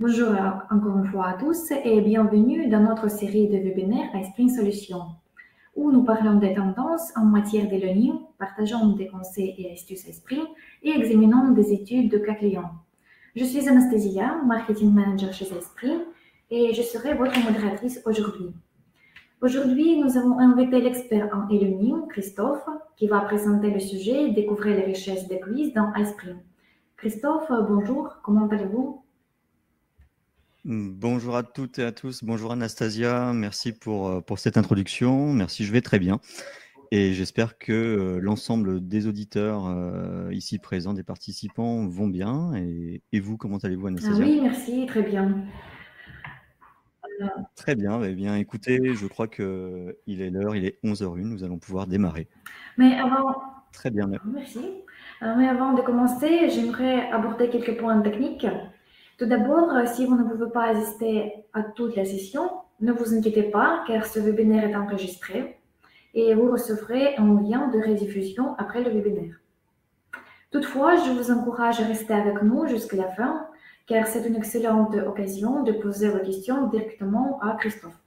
Bonjour encore une fois à tous et bienvenue dans notre série de webinaires à Spring Solutions où nous parlons des tendances en matière de learning, partageons des conseils et astuces à et examinons des études de cas clients. Je suis Anastasia, marketing manager chez Spring et je serai votre modératrice aujourd'hui. Aujourd'hui, nous avons invité l'expert en e-learning, Christophe, qui va présenter le sujet découvrir les richesses des quiz dans iSpring. Christophe, bonjour, comment allez-vous Bonjour à toutes et à tous. Bonjour Anastasia. Merci pour, euh, pour cette introduction. Merci, je vais très bien. Et j'espère que euh, l'ensemble des auditeurs euh, ici présents, des participants, vont bien. Et, vous, comment allez-vous, Anastasia ah Oui, merci, très bien. Très bien, eh bien écoutez, je crois qu'il est l'heure, il est 11h01, nous allons pouvoir démarrer. Mais avant. Très bien, merci. Ah merci. Mais avant de commencer, j'aimerais aborder quelques points techniques. Tout d'abord, euh, si vous ne pouvez pas assister à toute la session, ne vous inquiétez pas car ce webinaire est enregistré et vous recevrez un lien de rediffusion après le webinaire. Toutefois, je vous encourage à rester avec nous jusqu'à la fin car c'est une excellente occasion de poser vos questions directement à Christophe.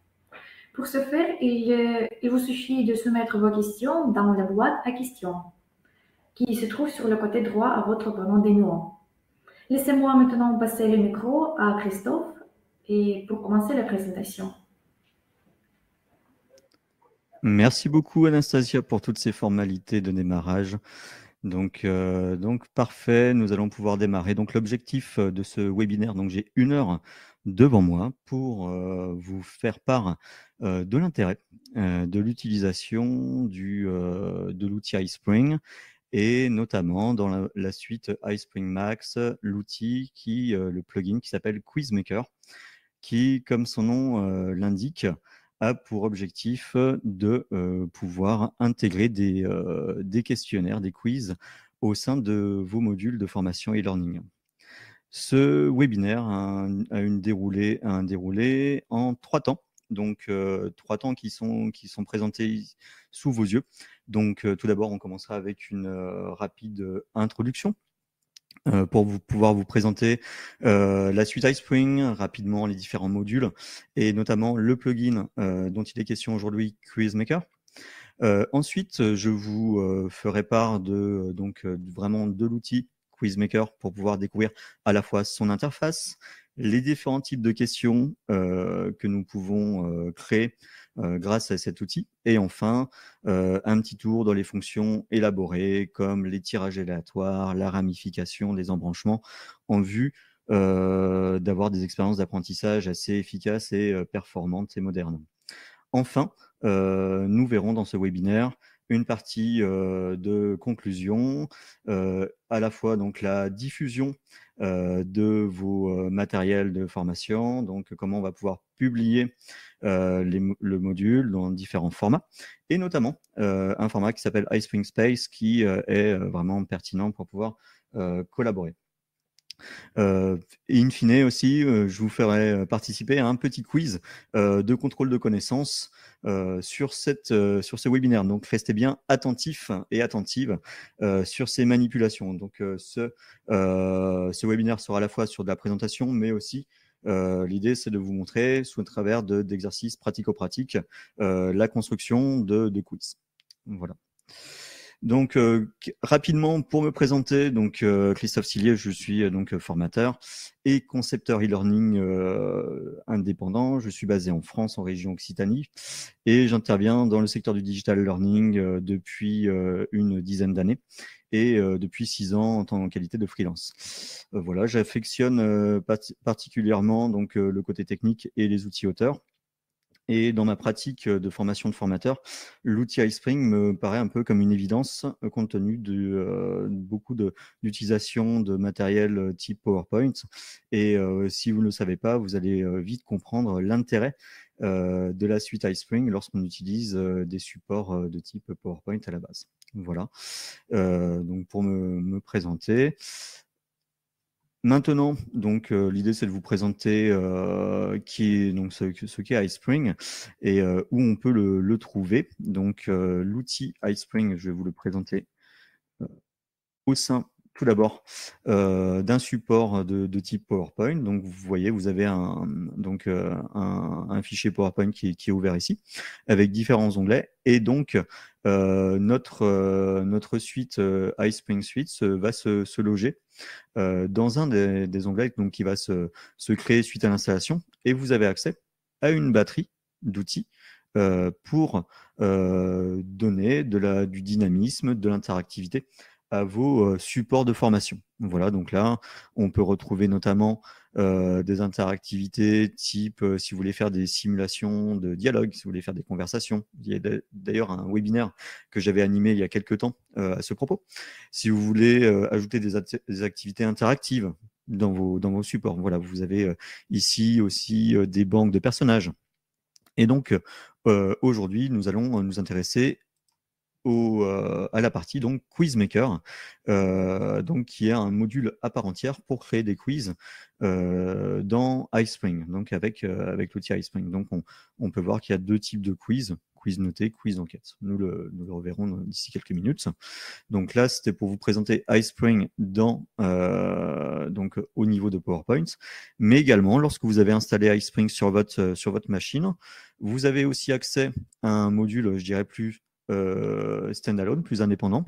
Pour ce faire, il, euh, il, vous suffit de soumettre vos questions dans la boîte à questions qui se trouve sur le côté droit à votre panneau dénouant. Laissez-moi maintenant passer le micro à Christophe et pour commencer la présentation. Merci beaucoup Anastasia pour toutes ces formalités de démarrage. Donc, euh, parfait, nous allons pouvoir démarrer. Donc l'objectif euh, de ce webinaire, donc j'ai une heure devant moi pour euh, vous faire part de l'intérêt de l'utilisation de l'outil iSpring et notamment dans la, suite iSpring Max, euh, l'outil qui, euh, le plugin qui s'appelle Quizmaker, qui, comme son nom euh, l'indique, a pour objectif de pouvoir intégrer des, questionnaires, des quiz au sein de vos modules de formation e-learning. Ce webinaire a, une a un déroulé en trois temps. Donc, trois temps qui sont, qui sont présentés sous vos yeux. Donc, tout d'abord, on commencera avec une rapide introduction. pour vous pouvoir vous présenter la suite iSpring, rapidement les différents modules et notamment le plugin dont il est question aujourd'hui, QuizMaker. ensuite, je vous ferai part de donc vraiment de l'outil QuizMaker pour pouvoir découvrir à la fois son interface, les différents types de questions euh, que nous pouvons euh, créer euh, grâce à cet outil. Et enfin, un petit tour dans les fonctions élaborées comme les tirages aléatoires, la ramification, les embranchements en vue d'avoir des expériences d'apprentissage assez efficaces et performantes et modernes. Enfin, nous verrons dans ce webinaire une partie de conclusion, à la fois donc la diffusion de vos matériels de formation, donc comment on va pouvoir publier le module dans différents formats, et notamment un format qui s'appelle iSpring Space qui est vraiment pertinent pour pouvoir collaborer. Euh, et in fine aussi, euh, je vous ferai euh, participer à un petit quiz de contrôle de connaissances sur, cette, sur ce webinaire. Donc restez bien attentifs et attentives sur ces manipulations. Donc ce, ce webinaire sera à la fois sur de la présentation, mais aussi l'idée, c'est de vous montrer, sous le travers d'exercices de, pratico-pratiques, la construction de, de quiz. Voilà. Donc euh, rapidement pour me présenter, donc euh, Christophe Sillier, je suis euh, donc formateur et concepteur e-learning indépendant. Je suis basé en France, en région Occitanie, et j'interviens dans le secteur du digital learning depuis une dizaine d'années et depuis six ans en tant que qualité de freelance. voilà, j'affectionne particulièrement donc le côté technique et les outils auteurs. Et dans ma pratique euh, de formation de formateur, l'outil iSpring me paraît un peu comme une évidence euh, compte tenu de euh, beaucoup d'utilisation de, matériel type PowerPoint. Et si vous ne le savez pas, vous allez vite comprendre l'intérêt de la suite iSpring lorsqu'on utilise des supports de type PowerPoint à la base. Voilà. donc pour me, me présenter, Maintenant, donc euh, l'idée c'est de vous présenter euh, qui est donc ce, qu'est iSpring et euh, où on peut le, trouver. Donc l'outil iSpring, je vais vous le présenter au sein tout d'abord d'un support de, type PowerPoint. Donc vous voyez, vous avez un, donc, un, fichier PowerPoint qui, qui, est ouvert ici avec différents onglets et donc notre, notre suite iSpring Suite va se loger euh, dans un des, onglets donc, qui va se, créer suite à l'installation. Et vous avez accès à une batterie d'outils euh, pour euh, donner de la, du dynamisme, de l'interactivité à vos supports de formation. Voilà, donc là, on peut retrouver notamment euh, des interactivités type euh, si vous voulez faire des simulations de dialogue, si vous voulez faire des conversations. Il y a d'ailleurs un webinaire que j'avais animé il y a quelques temps euh, à ce propos. Si vous voulez ajouter des, activités interactives, dans vos, dans vos supports. Voilà, vous avez ici aussi des banques de personnages. Et donc, aujourd'hui, nous allons nous intéresser au, euh, à la partie donc Quizmaker, euh, donc qui est un module à part entière pour créer des quiz euh, dans iSpring, donc avec, euh, avec l'outil iSpring. Donc on, peut voir qu'il y a deux types de quiz, quiz noté, quiz enquête. Nous le, le reverrons d'ici quelques minutes. Donc là, c'était pour vous présenter iSpring dans, euh, donc, au niveau de PowerPoint, mais également, lorsque vous avez installé iSpring sur votre, sur votre machine, vous avez aussi accès à un module, je dirais plus euh, standalone, plus indépendant,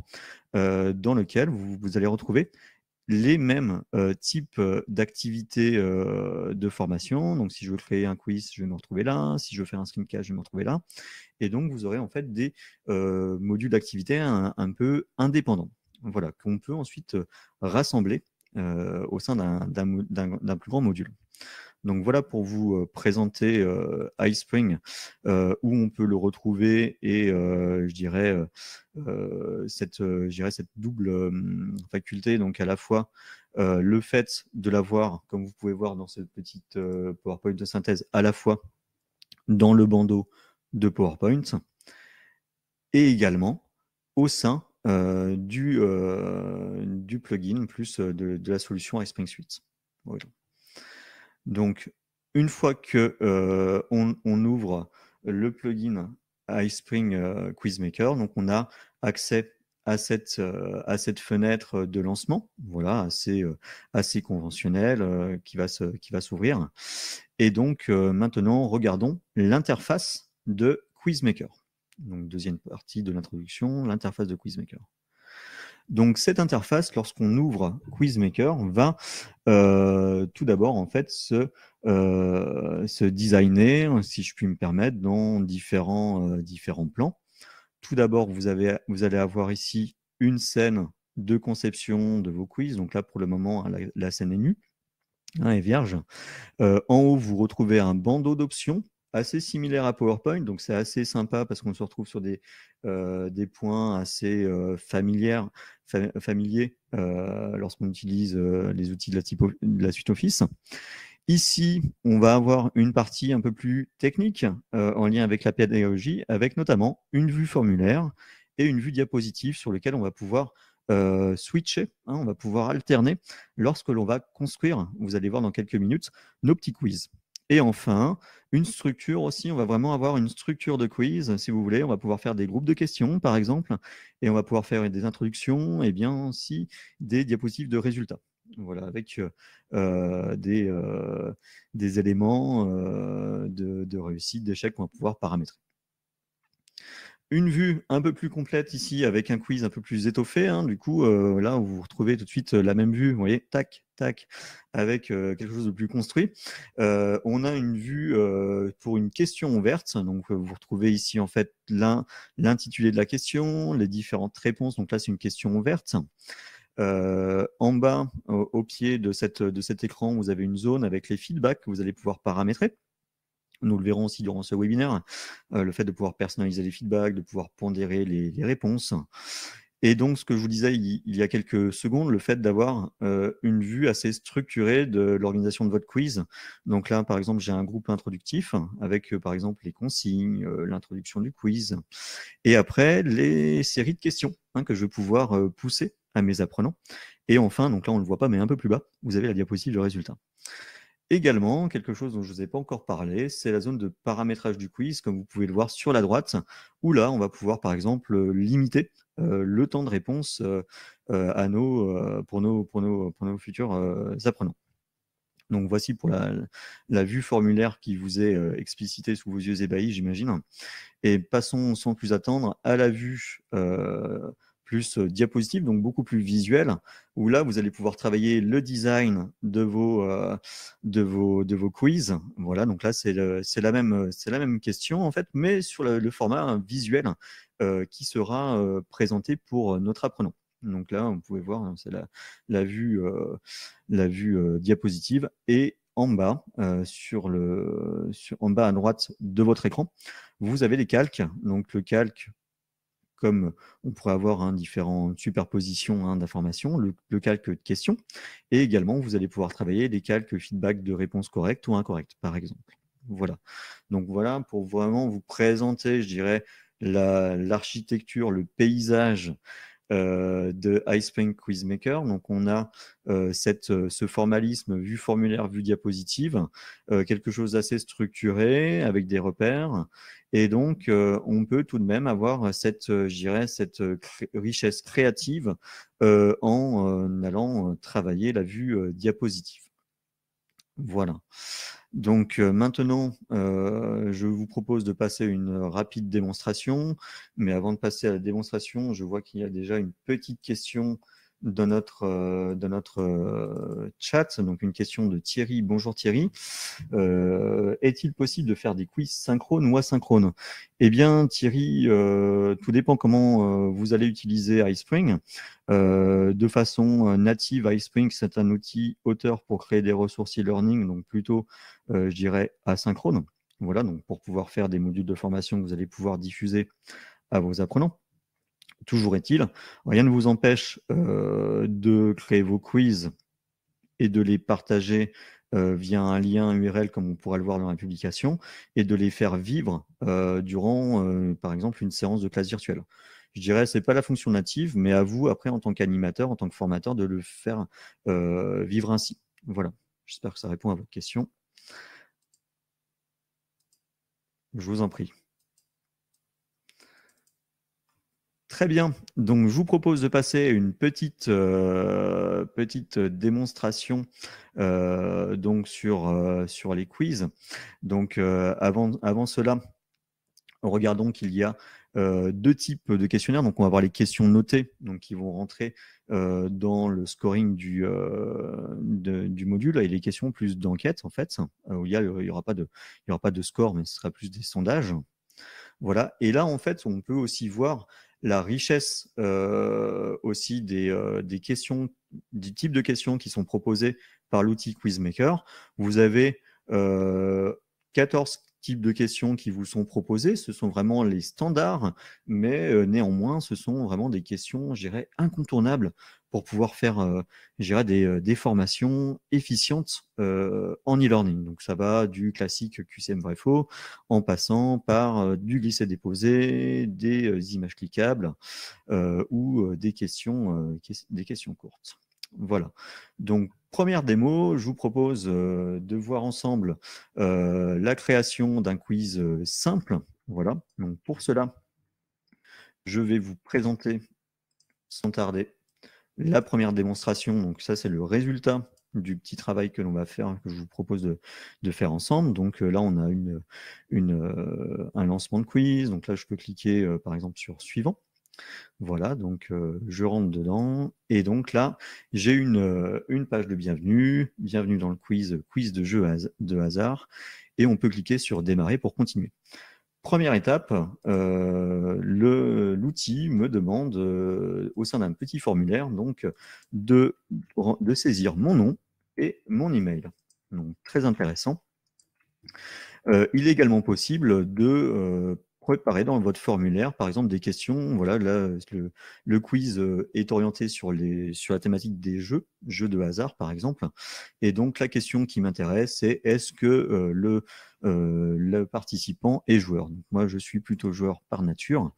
euh, dans lequel vous, allez retrouver les mêmes euh, types d'activités de formation. Donc, si je veux créer un quiz, je vais me retrouver là. Si je veux faire un screencast, je vais me retrouver là. Et donc, vous aurez en fait des modules d'activités un, un, peu indépendants. Voilà, qu'on peut ensuite rassembler au sein d'un plus grand module. Donc voilà pour vous euh, présenter euh, iSpring, euh, où on peut le retrouver et je, dirais, cette, cette double faculté, donc à la fois le fait de l'avoir, comme vous pouvez voir dans cette petite PowerPoint de synthèse, à la fois dans le bandeau de PowerPoint et également au sein du, du plugin plus de, la solution iSpring Suite. Donc, une fois que euh, on, ouvre le plugin iSpring euh, Quizmaker, donc on a accès à cette, euh, à cette fenêtre de lancement, voilà, assez, assez conventionnelle, qui va qui va s'ouvrir. Et donc maintenant, regardons l'interface de Quizmaker. Donc deuxième partie de l'introduction, l'interface de Quizmaker. Donc cette interface, lorsqu'on ouvre Quizmaker, va euh, tout d'abord en fait se, euh, se designer, si je puis me permettre, dans différents, euh, différents plans. Tout d'abord, vous, avez, vous allez avoir ici une scène de conception de vos quiz. Donc là, pour le moment, la, scène est nue hein, est vierge. Euh, en haut, vous retrouvez un bandeau d'options assez similaire à PowerPoint, donc c'est assez sympa parce qu'on se retrouve sur des, euh, des points assez euh, familiers euh, lorsqu'on utilise les outils de la, suite Office. Ici, on va avoir une partie un peu plus technique en lien avec la pédagogie, avec notamment une vue formulaire et une vue diapositive sur lesquelles on va pouvoir switcher, hein, on va pouvoir alterner lorsque l'on va construire, vous allez voir dans quelques minutes, nos petits quiz. Et enfin, une structure aussi, on va vraiment avoir une structure de quiz, si vous voulez. On va pouvoir faire des groupes de questions, par exemple, et on va pouvoir faire des introductions et eh bien aussi des diapositives de résultats. Voilà, avec euh, euh, euh, des, éléments de, réussite, d'échec qu'on va pouvoir paramétrer. Une vue un peu plus complète ici, avec un quiz un peu plus étoffé. Hein, du coup, là, vous retrouvez tout de suite la même vue. Vous voyez, tac, tac, avec quelque chose de plus construit. on a une vue pour une question ouverte. Donc, vous retrouvez ici en fait l'intitulé de la question, les différentes réponses. Donc là, c'est une question ouverte. en bas, au, pied de, cette, cet écran, vous avez une zone avec les feedbacks que vous allez pouvoir paramétrer. Nous le verrons aussi durant ce webinaire, le fait de pouvoir personnaliser les feedbacks, de pouvoir pondérer les, les réponses. Et donc, ce que je vous disais il, y a quelques secondes, le fait d'avoir euh, une vue assez structurée de l'organisation de votre quiz. Donc là, par exemple, j'ai un groupe introductif avec, euh, par exemple, les consignes, euh, l'introduction du quiz, et après, les séries de questions hein, que je vais pouvoir pousser à mes apprenants. Et enfin, donc là, on ne le voit pas, mais un peu plus bas, vous avez la diapositive de résultat. Également, quelque chose dont je ne vous ai pas encore parlé, c'est la zone de paramétrage du quiz, comme vous pouvez le voir sur la droite, où là, on va pouvoir, par exemple, euh, limiter euh, le temps de réponse euh, à nos, pour, nos, pour, nos, futurs apprenants. Donc voici pour la, la, vue formulaire qui vous est explicitée sous vos yeux ébahis, j'imagine. Et passons sans plus attendre à la vue plus euh, diapositive, donc beaucoup plus visuel, où là, vous allez pouvoir travailler le design de vos, euh, de vos, de vos quiz. Voilà, donc là, c'est la, même, euh, la même question, en fait, mais sur le, format visuel qui sera présenté pour notre apprenant. Donc là, vous pouvez voir, hein, c'est la, la, vue, la vue diapositive. Et en bas, sur le, en bas à droite de votre écran, vous avez les calques. Donc le calque comme on pourrait avoir hein, différentes superpositions hein, d'informations, le, calque de questions, et également vous allez pouvoir travailler des calques feedback de réponses correctes ou incorrectes, par exemple. Voilà. Donc voilà, pour vraiment vous présenter, je dirais, l'architecture, le paysage de Icepank Quizmaker. Donc on a cette, ce formalisme vue formulaire, vue diapositive, quelque chose d'assez structuré avec des repères et donc, euh, on peut tout de même avoir cette, euh, cette euh, richesse créative en allant travailler la vue diapositive. Voilà. Donc maintenant, je vous propose de passer une rapide démonstration. Mais avant de passer à la démonstration, je vois qu'il y a déjà une petite question dans notre, de notre euh, euh, chat. Donc, une question de Thierry. Bonjour Thierry. Euh, est-il possible de faire des quiz synchrones ou asynchrones Eh bien, Thierry, tout dépend comment vous allez utiliser iSpring. de façon native, iSpring, c'est un outil auteur pour créer des ressources e-learning, donc plutôt, je dirais, asynchrone. Voilà, donc pour pouvoir faire des modules de formation que vous allez pouvoir diffuser à vos apprenants. Toujours est-il, rien ne vous empêche euh, de créer vos quiz et de les partager euh, via un lien URL comme on pourra le voir dans la publication et de les faire vivre euh, durant, par exemple, une séance de classe virtuelle. Je dirais, ce n'est pas la fonction native, mais à vous, après, en tant qu'animateur, en tant que formateur, de le faire vivre ainsi. Voilà, j'espère que ça répond à votre question. Je vous en prie. Très bien. Donc, je vous propose de passer une petite, euh, petite démonstration euh, donc sur, euh, sur les quiz. Donc, avant, avant cela, regardons qu'il y a deux types de questionnaires. Donc, on va avoir les questions notées donc, qui vont rentrer dans le scoring du, du module et les questions plus d'enquête, en fait, où il n'y y aura, pas de, aura pas de score, mais ce sera plus des sondages. Voilà. Et là, en fait, on peut aussi voir la richesse euh, aussi des, euh, des, questions, du type de questions qui sont proposées par l'outil Quizmaker. Vous avez 14 euh, de questions qui vous sont proposées, ce sont vraiment les standards, mais euh, néanmoins, ce sont vraiment des questions, je dirais, incontournables pour pouvoir faire euh, des, euh, des, formations efficientes en e-learning. Donc ça va du classique QCM vrai faux en passant par du glisser déposé, des images cliquables ou des questions des questions courtes. Voilà. Donc, première démo, je vous propose euh, de voir ensemble euh, la création d'un quiz euh, simple. Voilà. Donc, pour cela, je vais vous présenter sans tarder la première démonstration. Donc, ça, c'est le résultat du petit travail que l'on va faire, que je vous propose de, faire ensemble. Donc là, on a une, un lancement de quiz. Donc là, je peux cliquer par exemple sur suivant. Voilà, donc euh, je rentre dedans. Et donc là, j'ai une, euh, page de bienvenue, bienvenue dans le quiz, euh, quiz de jeu de hasard. Et on peut cliquer sur démarrer pour continuer. Première étape, l'outil me demande, au sein d'un petit formulaire, donc, de, saisir mon nom et mon email. Donc très intéressant. il est également possible de dans votre formulaire, par exemple, des questions. Voilà, là, le, quiz euh, est orienté sur, les, sur la thématique des jeux, jeux de hasard, par exemple. Et donc, la question qui m'intéresse, c'est est-ce que euh, le euh, le participant est joueur. moi, je suis plutôt joueur par nature.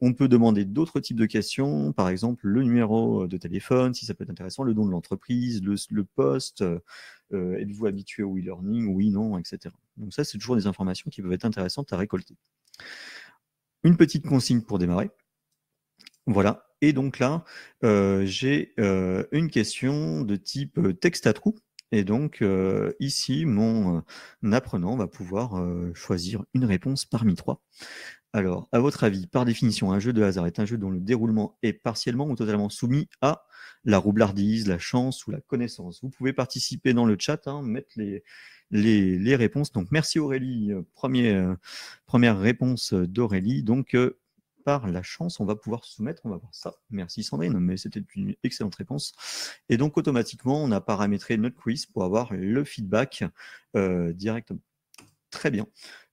On peut demander d'autres types de questions, par exemple le numéro euh, de téléphone, si ça peut être intéressant, le nom de l'entreprise, le, poste, euh, êtes-vous habitué au e-learning, oui, non, etc. Donc ça, c'est toujours des informations qui peuvent être intéressantes à récolter. Une petite consigne pour démarrer. Voilà. Et donc là, j'ai une question de type texte à trous et donc, ici, mon apprenant va pouvoir choisir une réponse parmi trois. Alors, à votre avis, par définition, un jeu de hasard est un jeu dont le déroulement est partiellement ou totalement soumis à la roublardise, la chance ou la connaissance. Vous pouvez participer dans le chat, hein, mettre les, les, réponses. Donc, merci Aurélie. première réponse d'Aurélie. Donc, la chance, on va pouvoir soumettre, on va voir ça. Merci Sandrine, mais c'était une excellente réponse. Et donc automatiquement, on a paramétré notre quiz pour avoir le feedback euh, directement. Très bien.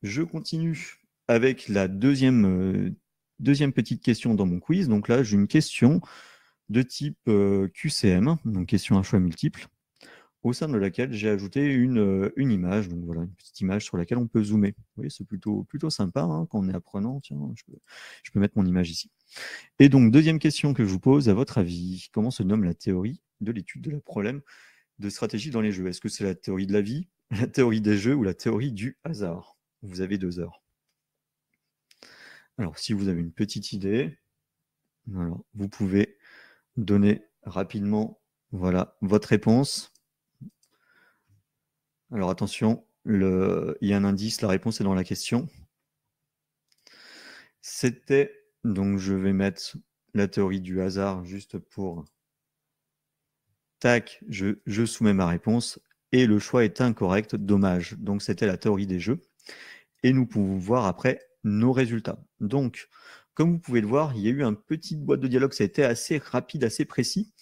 Je continue avec la deuxième, euh, deuxième petite question dans mon quiz. Donc là, j'ai une question de type euh, QCM, donc question à choix multiple au sein de laquelle j'ai ajouté euh, une, image, donc voilà, une petite image sur laquelle on peut zoomer. Vous c'est plutôt, plutôt sympa hein, quand on est apprenant, je peux, mettre mon image ici. Et donc, deuxième question que je vous pose, à votre avis, comment se nomme la théorie de l'étude de la problème de stratégie dans les jeux Est-ce que c'est la théorie de la vie, la théorie des jeux ou la théorie du hasard Vous avez deux heures. Alors, si vous avez une petite idée, vous pouvez donner rapidement voilà, votre réponse. Alors attention, le... il y a un indice, la réponse est dans la question. C'était, donc je vais mettre la théorie du hasard juste pour... Tac, je, soumets ma réponse et le choix est incorrect, dommage. Donc c'était la théorie des jeux. Et nous pouvons voir après nos résultats. Donc, comme vous pouvez le voir, il y a eu un petit boîte de dialogue, ça a été assez rapide, assez précis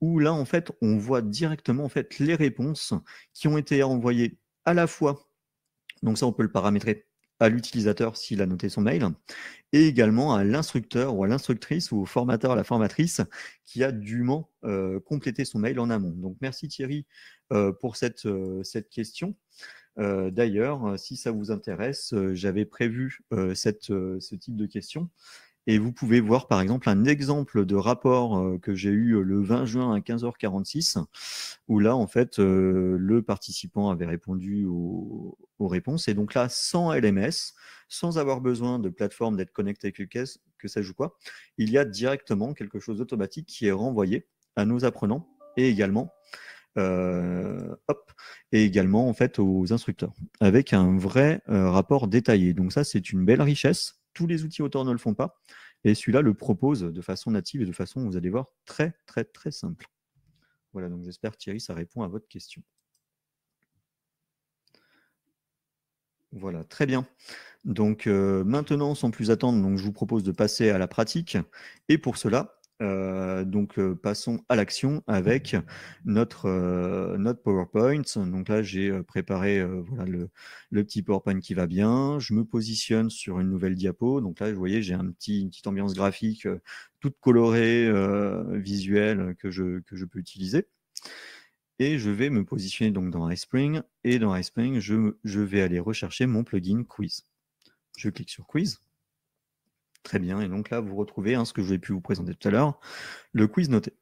où là, en fait, on voit directement en fait, les réponses qui ont été envoyées à la fois. Donc ça, on peut le paramétrer à l'utilisateur s'il a noté son mail, et également à l'instructeur ou à l'instructrice ou au formateur, à la formatrice qui a dûment euh, complété son mail en amont. Donc merci Thierry euh, pour cette, euh, cette question. D'ailleurs, si ça vous intéresse, j'avais prévu ce type de question et vous pouvez voir par exemple un exemple de rapport euh, que j'ai eu euh, le 20 juin à 15h46, où là en fait euh, le participant avait répondu aux, réponses. Et donc là, sans LMS, sans avoir besoin de plateforme d'être connecté avec caisse, que sais-je quoi, il y a directement quelque chose d'automatique qui est renvoyé à nos apprenants et également hop, et également en fait aux instructeurs, avec un vrai rapport détaillé. Donc ça, c'est une belle richesse tous les outils auteurs ne le font pas. Et celui-là le propose de façon native et de façon, vous allez voir, très, très, très simple. Voilà, donc j'espère, Thierry, ça répond à votre question. Voilà, très bien. Donc euh, maintenant, sans plus attendre, donc, je vous propose de passer à la pratique. Et pour cela, euh, donc euh, passons à l'action avec mmh. notre, euh, notre PowerPoint. Donc là, j'ai préparé voilà, le, le, petit PowerPoint qui va bien. Je me positionne sur une nouvelle diapo. Donc là, vous voyez, j'ai un petit, une petite ambiance graphique toute colorée, visuelle, que je, que je peux utiliser. Et je vais me positionner donc dans iSpring. Et dans iSpring, je, je vais aller rechercher mon plugin Quiz. Je clique sur Quiz. Très bien. Et donc là, vous retrouvez hein, ce que je vais pu vous présenter tout à l'heure, le quiz noté.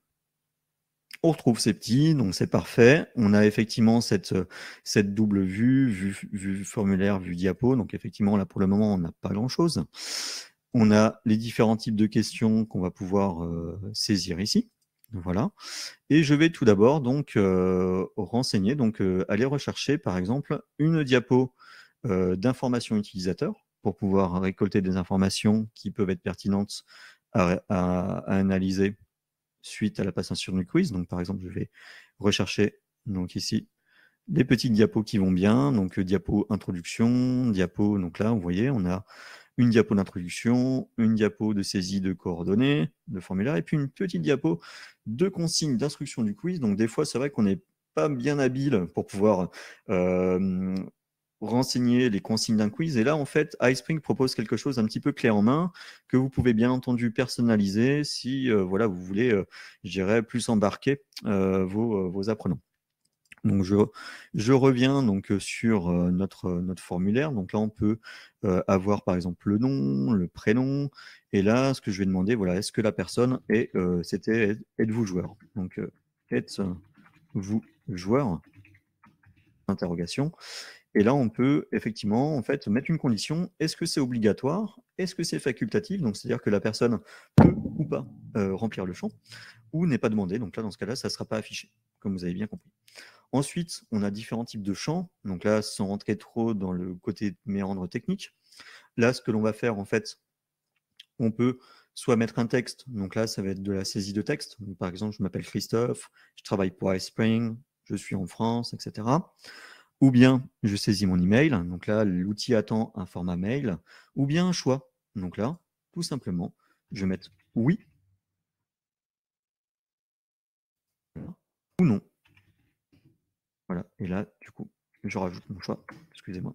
On retrouve ces petits, donc c'est parfait. On a effectivement cette, euh, cette double vue, vue, formulaire, vue diapo. Donc effectivement, là pour le moment, on n'a pas grand-chose. On a les différents types de questions qu'on va pouvoir euh, saisir ici. Voilà. Et je vais tout d'abord donc euh, renseigner, donc aller rechercher par exemple une diapo d'information utilisateur pour pouvoir récolter des informations qui peuvent être pertinentes à, analyser suite à la passation du quiz. Donc, par exemple, je vais rechercher donc ici des petites diapos qui vont bien. Donc, euh, diapo introduction, diapo. Donc là, vous voyez, on a une diapo d'introduction, une diapo de saisie de coordonnées, de formulaire, et puis une petite diapo de consignes d'instruction du quiz. Donc, des fois, c'est vrai qu'on n'est pas bien habile pour pouvoir euh, renseigner les consignes d'un quiz. Et là, en fait, iSpring propose quelque chose un petit peu clé en main que vous pouvez bien entendu personnaliser si euh, voilà, vous voulez, euh, je dirais, plus embarquer euh, vos, apprenants. Donc je, je reviens donc sur notre, notre formulaire. Donc là, on peut avoir par exemple le nom, le prénom. Et là, ce que je vais demander, voilà, est-ce que la personne est, c'était, êtes-vous joueur Donc, êtes-vous joueur Interrogation. Et là, on peut effectivement en fait, mettre une condition. Est-ce que c'est obligatoire Est-ce que c'est facultatif Donc, c'est-à-dire que la personne peut ou pas euh, remplir le champ, ou n'est pas demandé. Donc là, dans ce cas-là, ça ne sera pas affiché, comme vous avez bien compris. Ensuite, on a différents types de champs. Donc là, sans rentrer trop dans le côté méandre technique, là, ce que l'on va faire, en fait, on peut soit mettre un texte. Donc là, ça va être de la saisie de texte. par exemple, je m'appelle Christophe, je travaille pour iSpring, je suis en France, etc. Ou bien je saisis mon email, donc là l'outil attend un format mail, ou bien un choix. Donc là, tout simplement, je vais mettre oui ou non. Voilà, et là, du coup, je rajoute mon choix, excusez-moi.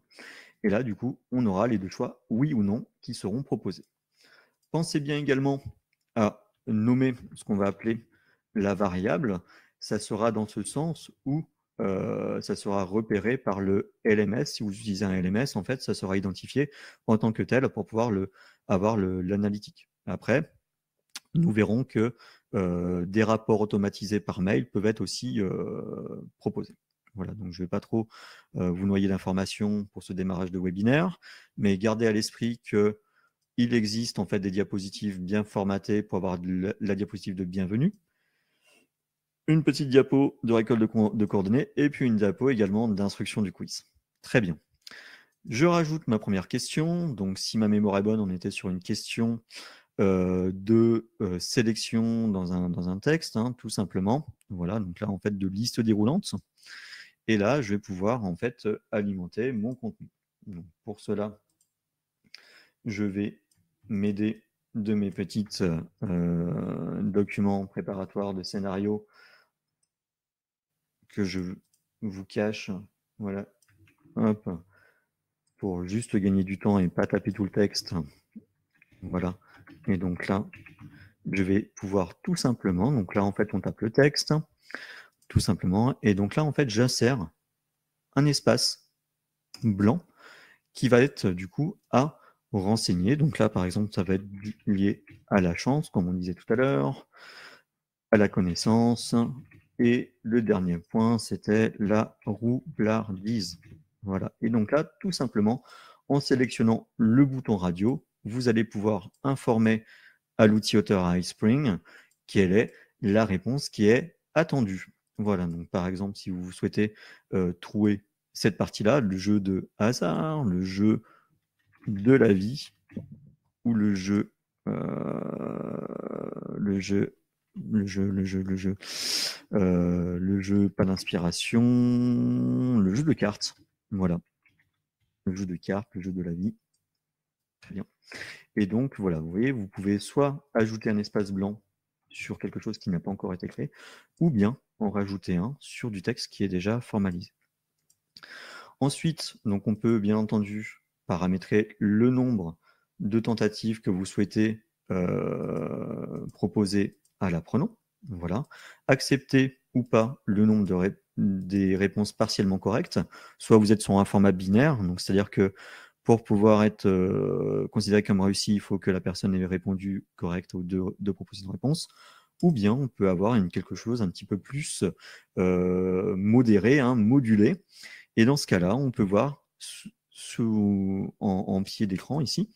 Et là, du coup, on aura les deux choix, oui ou non, qui seront proposés. Pensez bien également à nommer ce qu'on va appeler la variable. Ça sera dans ce sens où euh, ça sera repéré par le LMS. Si vous utilisez un LMS, en fait, ça sera identifié en tant que tel pour pouvoir le, avoir l'analytique. Après, nous verrons que euh, des rapports automatisés par mail peuvent être aussi euh, proposés. Voilà, donc je ne vais pas trop vous noyer d'informations pour ce démarrage de webinaire, mais gardez à l'esprit qu'il existe en fait des diapositives bien formatées pour avoir la diapositive de bienvenue une petite diapo de récolte de, coordonnées et puis une diapo également d'instruction du quiz. Très bien. Je rajoute ma première question. Donc, si ma mémoire est bonne, on était sur une question euh, de euh, sélection dans un, texte, hein, tout simplement. Voilà, donc là, en fait, de liste déroulante. Et là, je vais pouvoir, en fait, alimenter mon contenu. pour cela, je vais m'aider de mes petits euh, documents préparatoires de scénario que je vous cache. Voilà. Hop. Pour juste gagner du temps et pas taper tout le texte. Voilà. Et donc là, je vais pouvoir tout simplement, donc là en fait on tape le texte, tout simplement, et donc là en fait j'insère un espace blanc qui va être du coup à renseigner. Donc là par exemple ça va être lié à la chance, comme on disait tout à l'heure, à la connaissance, et le dernier point, c'était la roublardise. Voilà. Et donc là, tout simplement, en sélectionnant le bouton radio, vous allez pouvoir informer à l'outil auteur iSpring quelle est la réponse qui est attendue. Voilà, donc par exemple, si vous souhaitez euh, trouver cette partie-là, le jeu de hasard, le jeu de la vie, ou le jeu, euh, le jeu le jeu, le jeu, le jeu, euh, le jeu, pas d'inspiration, le jeu de cartes, voilà, le jeu de cartes, le jeu de la vie, très bien. Et donc voilà, vous voyez, vous pouvez soit ajouter un espace blanc sur quelque chose qui n'a pas encore été créé, ou bien en rajouter un sur du texte qui est déjà formalisé. Ensuite, donc on peut bien entendu paramétrer le nombre de tentatives que vous souhaitez euh, proposer à l'apprenant. Voilà. Accepter ou pas le nombre de des réponses partiellement correctes. Soit vous êtes sur un format binaire, donc c'est-à-dire que pour pouvoir être euh, considéré comme réussi, il faut que la personne ait répondu correcte aux deux, de propositions de réponse ou bien on peut avoir une, quelque chose un petit peu plus euh, modéré, hein, modulé. Et dans ce cas-là, on peut voir sous, en, pied d'écran ici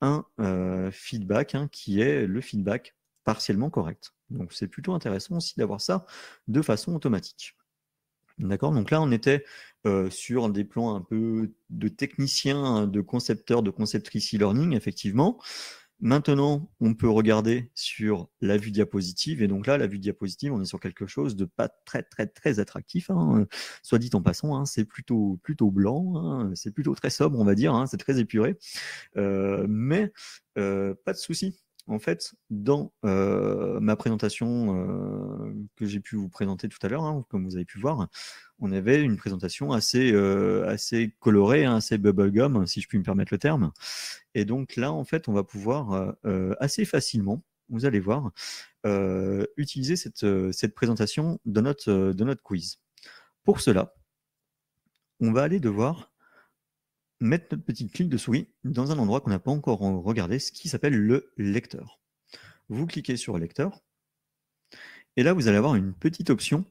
un euh, feedback hein, qui est le feedback partiellement correct. Donc c'est plutôt intéressant aussi d'avoir ça de façon automatique. D'accord Donc là, on était euh, sur des plans un peu de technicien, de concepteur, de conceptrice e-learning, effectivement. Maintenant, on peut regarder sur la vue diapositive. Et donc là, la vue diapositive, on est sur quelque chose de pas très, très, très attractif. Hein. Soit dit en passant, hein, c'est plutôt, plutôt blanc, hein. c'est plutôt très sobre, on va dire, c'est très épuré. Euh, mais euh, pas de souci en fait, dans euh, ma présentation euh, que j'ai pu vous présenter tout à l'heure, hein, comme vous avez pu voir, on avait une présentation assez, euh, assez colorée, hein, assez bubblegum, si je puis me permettre le terme. Et donc là, en fait, on va pouvoir assez facilement, vous allez voir, utiliser cette, présentation de de notre quiz. Pour cela, on va aller devoir mettre notre petite clic de souris dans un endroit qu'on n'a pas encore regardé, ce qui s'appelle le lecteur. Vous cliquez sur lecteur, et là vous allez avoir une petite option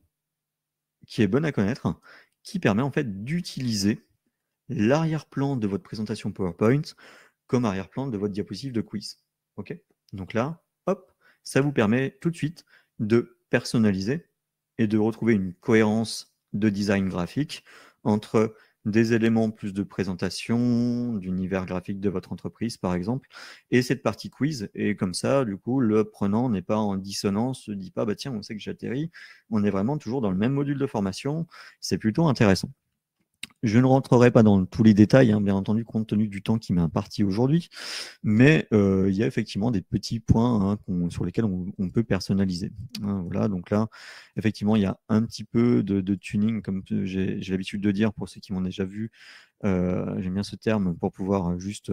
qui est bonne à connaître, qui permet en fait d'utiliser l'arrière-plan de votre présentation PowerPoint comme arrière-plan de votre diapositive de quiz. Ok Donc là, hop, ça vous permet tout de suite de personnaliser et de retrouver une cohérence de design graphique entre des éléments plus de présentation, d'univers graphique de votre entreprise, par exemple, et cette partie quiz. Et comme ça, du coup, le prenant n'est pas en dissonance, se dit pas, bah tiens, on sait que j'atterris. On est vraiment toujours dans le même module de formation. C'est plutôt intéressant. Je ne rentrerai pas dans tous les détails, hein, bien entendu, compte tenu du temps qui m'est imparti aujourd'hui, mais euh, il y a effectivement des petits points hein, sur lesquels on, peut personnaliser. Hein, voilà, donc là, effectivement, il y a un petit peu de, tuning, comme j'ai l'habitude de dire pour ceux qui m'ont déjà vu. Euh, j'aime bien ce terme pour pouvoir juste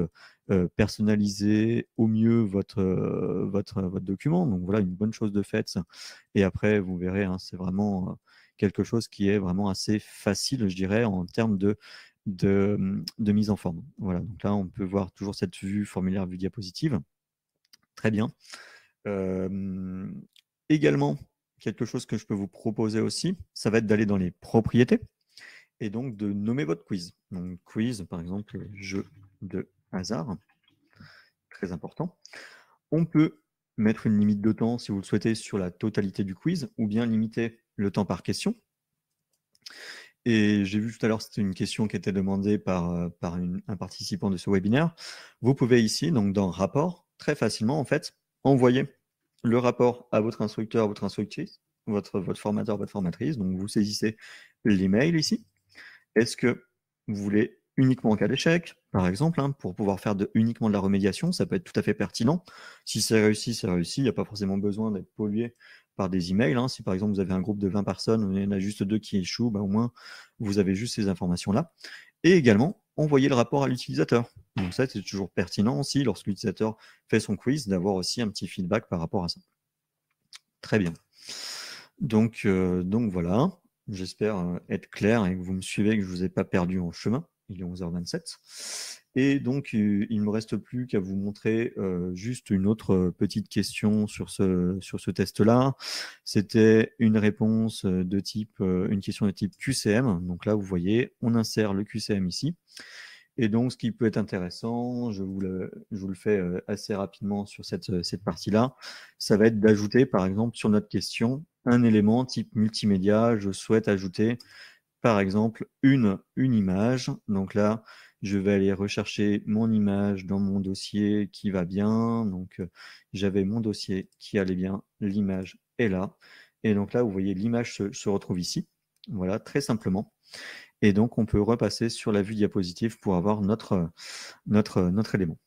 euh, personnaliser au mieux votre, votre, votre document. Donc voilà, une bonne chose de fait. Et après, vous verrez, c'est vraiment quelque chose qui est vraiment assez facile, je dirais, en termes de, mmh, de, mise en forme. Voilà, donc là, on peut voir toujours cette vue formulaire vue diapositive. Très bien. également, quelque chose que je peux vous proposer aussi, ça va être d'aller dans les propriétés et donc de nommer votre quiz. Donc quiz, par exemple, jeu de hasard, très important. On peut mettre une limite de temps, si vous le souhaitez, sur la totalité du quiz, ou bien limiter le temps par question. Et j'ai vu tout à l'heure, c'était une question qui était demandée par, euh, par un participant de ce webinaire. Vous pouvez ici, donc dans rapport, très facilement en fait, envoyer le rapport à votre instructeur, votre instructrice, votre, votre formateur, votre formatrice. Donc vous saisissez l'email ici. Est-ce que vous voulez uniquement en cas d'échec, par exemple, hein, pour pouvoir faire uniquement de la remédiation, ça peut être tout à fait pertinent. Si c'est réussi, c'est réussi. Il n'y a pas forcément besoin d'être pollué par des emails. Hein. Si par exemple vous avez un groupe de 20 personnes, il y en a juste deux qui échouent, bah, au moins vous avez juste ces informations-là. Et également, envoyer le rapport à l'utilisateur. Donc ça, c'est toujours pertinent aussi, lorsque l'utilisateur fait son quiz, d'avoir aussi un petit feedback par rapport à ça. Très bien. Donc, euh, donc voilà, j'espère euh, être clair et que vous me suivez, que je ne vous ai pas perdu en chemin il est 11h27. Et donc, il ne me reste plus qu'à vous montrer euh, juste une autre euh, petite question sur ce, sur ce test-là. C'était une réponse euh, de type, une question de type QCM. Donc là, vous voyez, on insère le QCM ici. Et donc, ce qui peut être intéressant, je vous le, je vous le fais assez rapidement sur cette, cette partie-là, ça va être d'ajouter, par exemple, sur notre question, un élément type multimédia, je souhaite ajouter par exemple une, une image. Donc là, je vais aller rechercher mon image dans mon dossier qui va bien. Donc euh, j'avais mon dossier qui allait bien, l'image est là. Et donc là, vous voyez, l'image se, retrouve ici. Voilà, très simplement. Et donc, on peut repasser sur la vue diapositive pour avoir notre, notre, notre élément.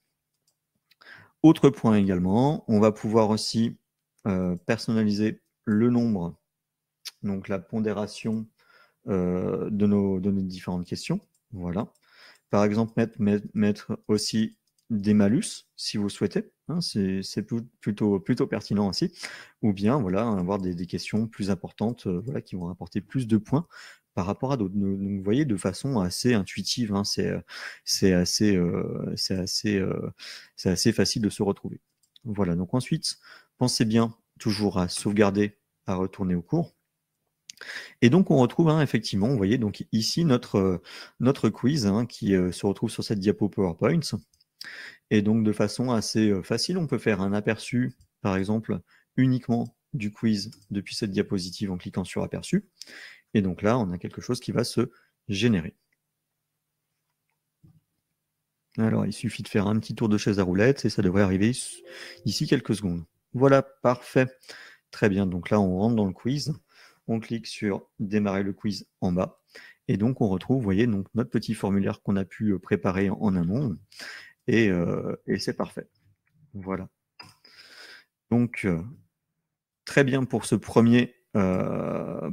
Autre point également, on va pouvoir aussi euh, personnaliser le nombre, donc la pondération euh, de, nos, de, différentes questions. Voilà. Par exemple, mettre, aussi des malus si vous souhaitez. Hein, c'est plutôt, plutôt pertinent ainsi. Ou bien voilà, avoir des, questions plus importantes euh, voilà, qui vont apporter plus de points par rapport à d'autres. vous voyez, de façon assez intuitive, hein, c'est assez, euh, assez, euh, assez facile de se retrouver. Voilà, donc ensuite, pensez bien toujours à sauvegarder, à retourner au cours. Et donc on retrouve hein, effectivement, vous voyez donc ici notre, euh, quiz hein, qui euh, se retrouve sur cette diapo PowerPoint. Et donc de façon assez euh, facile, on peut faire un aperçu, par exemple, uniquement du quiz depuis cette diapositive en cliquant sur aperçu. Et donc là, on a quelque chose qui va se générer. Alors, il suffit de faire un petit tour de chaise à roulette et ça devrait arriver ici quelques secondes. Voilà, parfait. Très bien, donc là, on rentre dans le quiz on clique sur démarrer le quiz en bas. Et donc, on retrouve, voyez, donc, notre petit formulaire qu'on a pu euh, préparer en amont. Et, euh, et c'est parfait. Voilà. Donc, euh, très bien pour ce premier,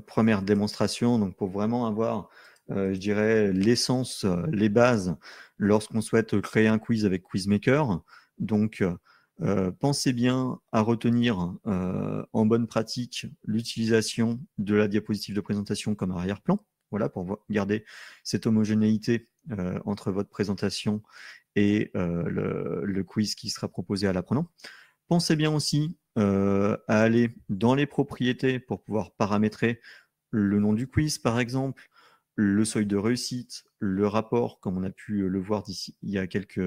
première démonstration. Donc, pour vraiment avoir, je dirais, l'essence, les bases lorsqu'on souhaite créer un quiz avec Quizmaker. Donc, euh, pensez bien à retenir euh, en bonne pratique l'utilisation de la diapositive de présentation comme arrière-plan, voilà, pour garder cette homogénéité euh, entre votre présentation et le, quiz qui sera proposé à l'apprenant. Pensez bien aussi à aller dans les propriétés pour pouvoir paramétrer le nom du quiz, par exemple, le seuil de réussite, le rapport, comme on a pu le voir d'ici il, y a quelques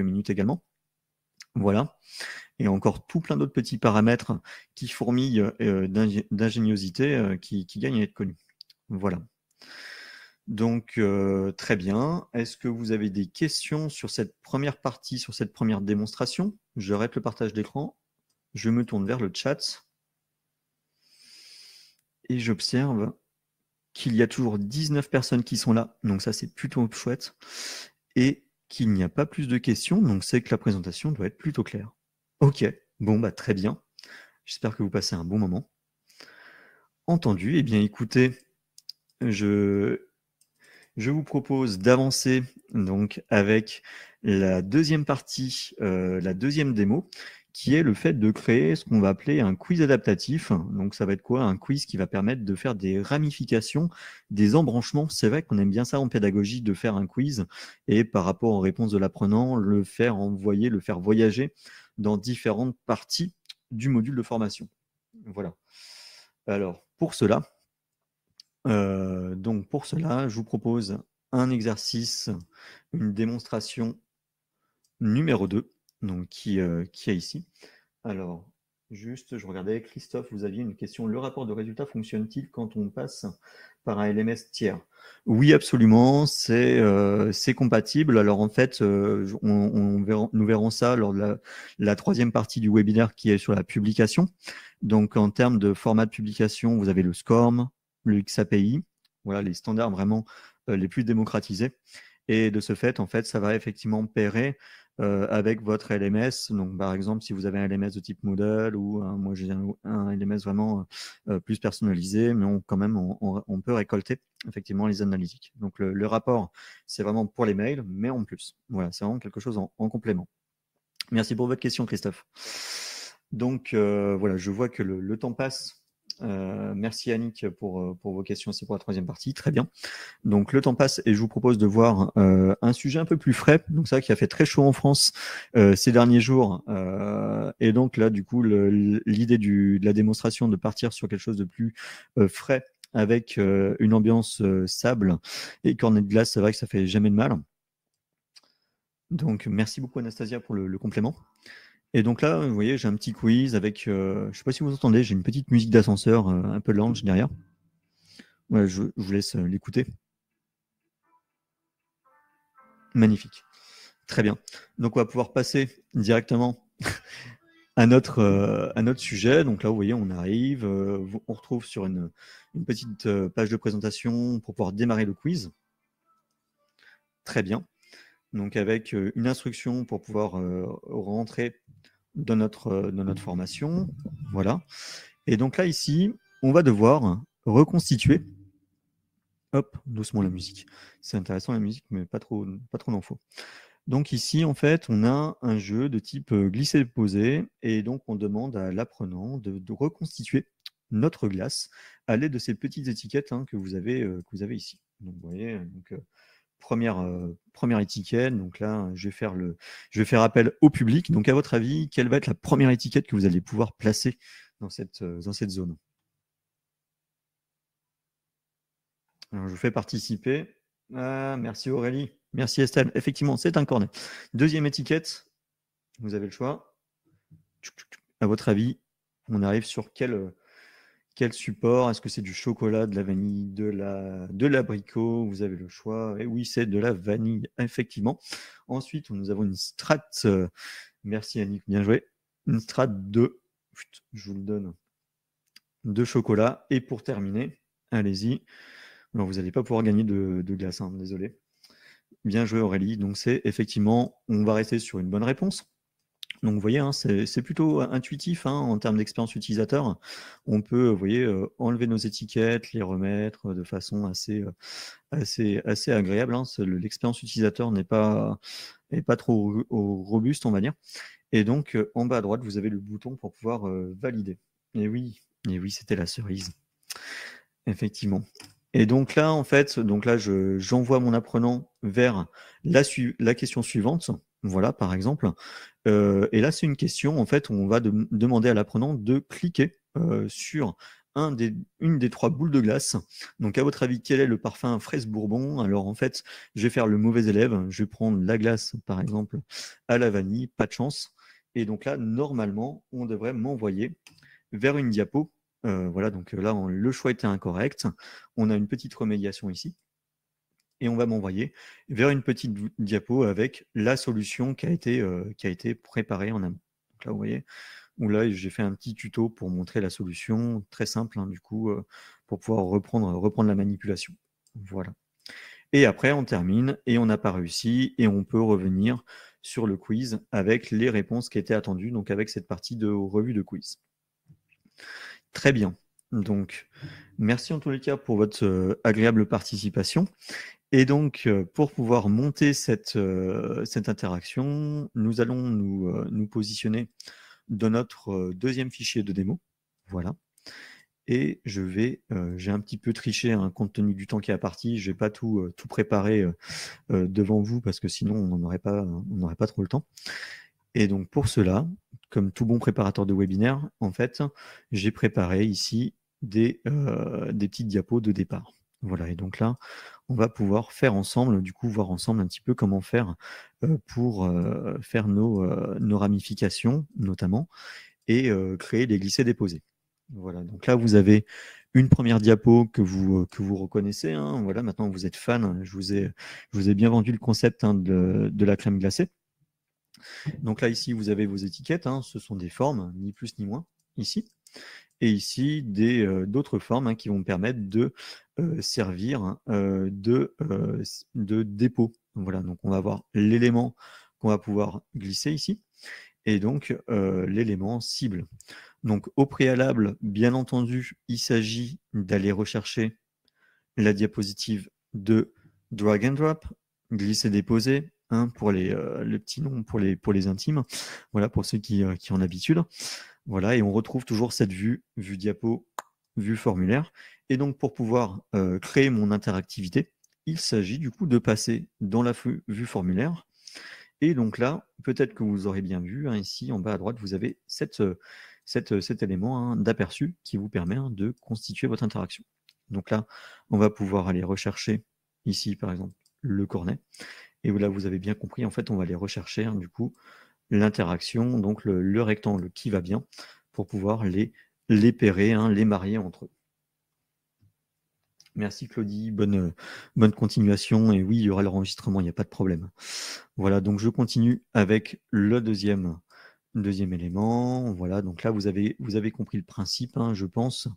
minutes également. Voilà. Et encore tout plein d'autres petits paramètres qui fourmillent euh, d'ingéniosité euh, qui, gagnent à être connus. Voilà. Donc, euh, très bien. Est-ce que vous avez des questions sur cette première partie, sur cette première démonstration J'arrête le partage d'écran. Je me tourne vers le chat. Et j'observe qu'il y a toujours 19 personnes qui sont là. Donc ça, c'est plutôt chouette. Et qu'il n'y a pas plus de questions, donc c'est que la présentation doit être plutôt claire. Ok, bon bah très bien. J'espère que vous passez un bon moment. Entendu, eh bien écoutez, je, je vous propose d'avancer donc avec la deuxième partie, euh, la deuxième démo, qui est le fait de créer ce qu'on va appeler un quiz adaptatif. Donc ça va être quoi Un quiz qui va permettre de faire des ramifications, des embranchements. C'est vrai qu'on aime bien ça en pédagogie, de faire un quiz et par rapport aux réponses de l'apprenant, le faire envoyer, le faire voyager dans différentes parties du module de formation. Voilà. Alors pour cela, euh, donc pour cela, je vous propose un exercice, une démonstration numéro 2 donc qui, euh, qui est ici. Alors, Juste, je regardais, Christophe, vous aviez une question. Le rapport de résultat fonctionne-t-il quand on passe par un LMS tiers Oui, absolument, euh, c'est compatible. Alors en fait, euh, nous verrons ça lors de la, troisième partie du webinaire qui est sur la publication. Donc en termes de format de publication, vous avez le SCORM, le XAPI, voilà les standards vraiment les plus démocratisés. Et de ce fait, en fait, ça va effectivement payer. Euh, avec votre LMS. Donc, par exemple, si vous avez un LMS de type Moodle ou un, moi j'ai un, LMS vraiment euh, euh, plus personnalisé, mais on, quand même, on, peut récolter effectivement les analytiques. Donc, le, rapport, c'est vraiment pour les mails, mais en plus. Voilà, c'est vraiment quelque chose en, complément. Merci pour votre question, Christophe. Donc, voilà, je vois que le, le temps passe. Euh, merci Annick pour, euh, pour, vos questions c'est pour la troisième partie. Très bien. Donc le temps passe et je vous propose de voir euh, un sujet un peu plus frais. Donc ça qui a fait très chaud en France euh, ces derniers jours. et donc là, du coup, l'idée de la démonstration de partir sur quelque chose de plus frais avec une ambiance sable et cornet de glace, c'est vrai que ça fait jamais de mal. Donc merci beaucoup Anastasia pour le complément. Et donc là, vous voyez, j'ai un petit quiz avec, euh, je sais pas si vous entendez, j'ai une petite musique d'ascenseur euh, un peu lente derrière. je, vous laisse euh, l'écouter. Magnifique. Très bien. Donc on va pouvoir passer directement à notre, à sujet. Donc là, vous voyez, on arrive, on retrouve sur une, une petite page de présentation pour pouvoir démarrer le quiz. Très bien donc avec une instruction pour pouvoir rentrer dans notre, notre formation. Voilà. Et donc là, ici, on va devoir reconstituer. Hop, doucement la musique. C'est intéressant la musique, mais pas trop, pas trop d'infos. Donc ici, en fait, on a un jeu de type glisser-poser, et donc on demande à l'apprenant de, reconstituer notre glace à l'aide de ces petites étiquettes hein, que, vous avez, que vous avez ici. Donc vous voyez, première, euh, première étiquette. Donc là, je vais, faire le, je vais faire appel au public. Donc à votre avis, quelle va être la première étiquette que vous allez pouvoir placer dans cette, euh, dans cette zone Alors, je vous fais participer. Ah, merci Aurélie. Merci Estelle. Effectivement, c'est un cornet. Deuxième étiquette, vous avez le choix. À votre avis, on arrive sur quelle, euh, quel support Est-ce que c'est du chocolat, de la vanille, de la de l'abricot Vous avez le choix. Et oui, c'est de la vanille, effectivement. Ensuite, nous avons une strat. Euh, merci Annick, bien joué. Une strat de, je vous le donne, de chocolat. Et pour terminer, allez-y. Alors, vous n'allez pas pouvoir gagner de, glace, hein, désolé. Bien joué Aurélie. Donc c'est effectivement, on va rester sur une bonne réponse. Donc vous voyez, hein, c'est plutôt intuitif hein, en termes d'expérience utilisateur. On peut, voyez, enlever nos étiquettes, les remettre de façon assez, assez, agréable. Hein. L'expérience utilisateur n'est pas, pas trop robuste, on va dire. Et donc en bas à droite, vous avez le bouton pour pouvoir valider. Et oui, oui, c'était la cerise. Effectivement. Et donc là, en fait, donc là, j'envoie mon apprenant vers la, la question suivante. Voilà, par exemple. Euh, et là, c'est une question, en fait, on va demander à l'apprenant de cliquer euh, sur une des trois boules de glace. Donc, à votre avis, quel est le parfum fraise bourbon Alors, en fait, je vais faire le mauvais élève. Je vais prendre la glace, par exemple, à la vanille. Pas de chance. Et donc là, normalement, on devrait m'envoyer vers une diapo. Euh, voilà, donc là, le choix était incorrect. On a une petite remédiation ici et on va m'envoyer vers une petite diapo avec la solution qui a été, euh, qui a été préparée en amont. là, vous voyez, où là, j'ai fait un petit tuto pour montrer la solution, très simple, hein, du coup, euh, pour pouvoir reprendre, reprendre la manipulation. Voilà. Et après, on termine et on n'a pas réussi et on peut revenir sur le quiz avec les réponses qui étaient attendues, donc avec cette partie de revue de quiz. Très bien. Donc, merci en tous les cas pour votre euh, agréable participation. Et donc, euh, pour pouvoir monter cette, euh, cette interaction, nous allons nous, euh, nous, positionner dans notre deuxième fichier de démo. Voilà. Et je vais, j'ai un petit peu triché hein, compte tenu du temps qui est à partie. Je vais pas tout, tout préparé devant vous parce que sinon on n'aurait pas, hein, on n'aurait pas trop le temps. Et donc pour cela, comme tout bon préparateur de webinaire, en fait, j'ai préparé ici des, des petites diapos de départ. Voilà, et donc là, on va pouvoir faire ensemble, du coup, voir ensemble un petit peu comment faire pour faire nos, nos ramifications, notamment, et créer des glissés-déposés. Voilà, donc là, vous avez une première diapo que vous, que vous reconnaissez. Hein. Voilà, maintenant, vous êtes fan. Je vous ai, je vous ai bien vendu le concept hein, de, de, la crème glacée. Donc là, ici, vous avez vos étiquettes. Hein, ce sont des formes, ni plus ni moins, ici. Et ici, d'autres formes hein, qui vont permettre de euh, servir hein, euh, de, euh, de dépôt. Voilà, donc on va avoir l'élément qu'on va pouvoir glisser ici et donc l'élément cible. Donc au préalable, bien entendu, il s'agit d'aller rechercher la diapositive de drag and drop, glisser déposer hein, pour les, le pour les, pour les intimes, voilà pour ceux qui, en qui ont l'habitude. Voilà, et on retrouve toujours cette vue, vue diapo vue formulaire. Et donc, pour pouvoir euh, créer mon interactivité, il s'agit du coup de passer dans la vue formulaire. Et donc là, peut-être que vous aurez bien vu, hein, ici en bas à droite, vous avez cette, cet élément hein, d'aperçu qui vous permet hein, de constituer votre interaction. Donc là, on va pouvoir aller rechercher ici, par exemple, le cornet. Et là, vous avez bien compris, en fait, on va aller rechercher du coup l'interaction, donc le rectangle qui va bien pour pouvoir les les pérer, hein, les marier entre eux. Merci Claudie, bonne, euh, bonne continuation. Et oui, il y aura l'enregistrement, il n'y a pas de problème. Voilà, donc je continue avec le deuxième, deuxième élément. Voilà, donc là, vous avez, vous avez compris le principe, hein, je pense.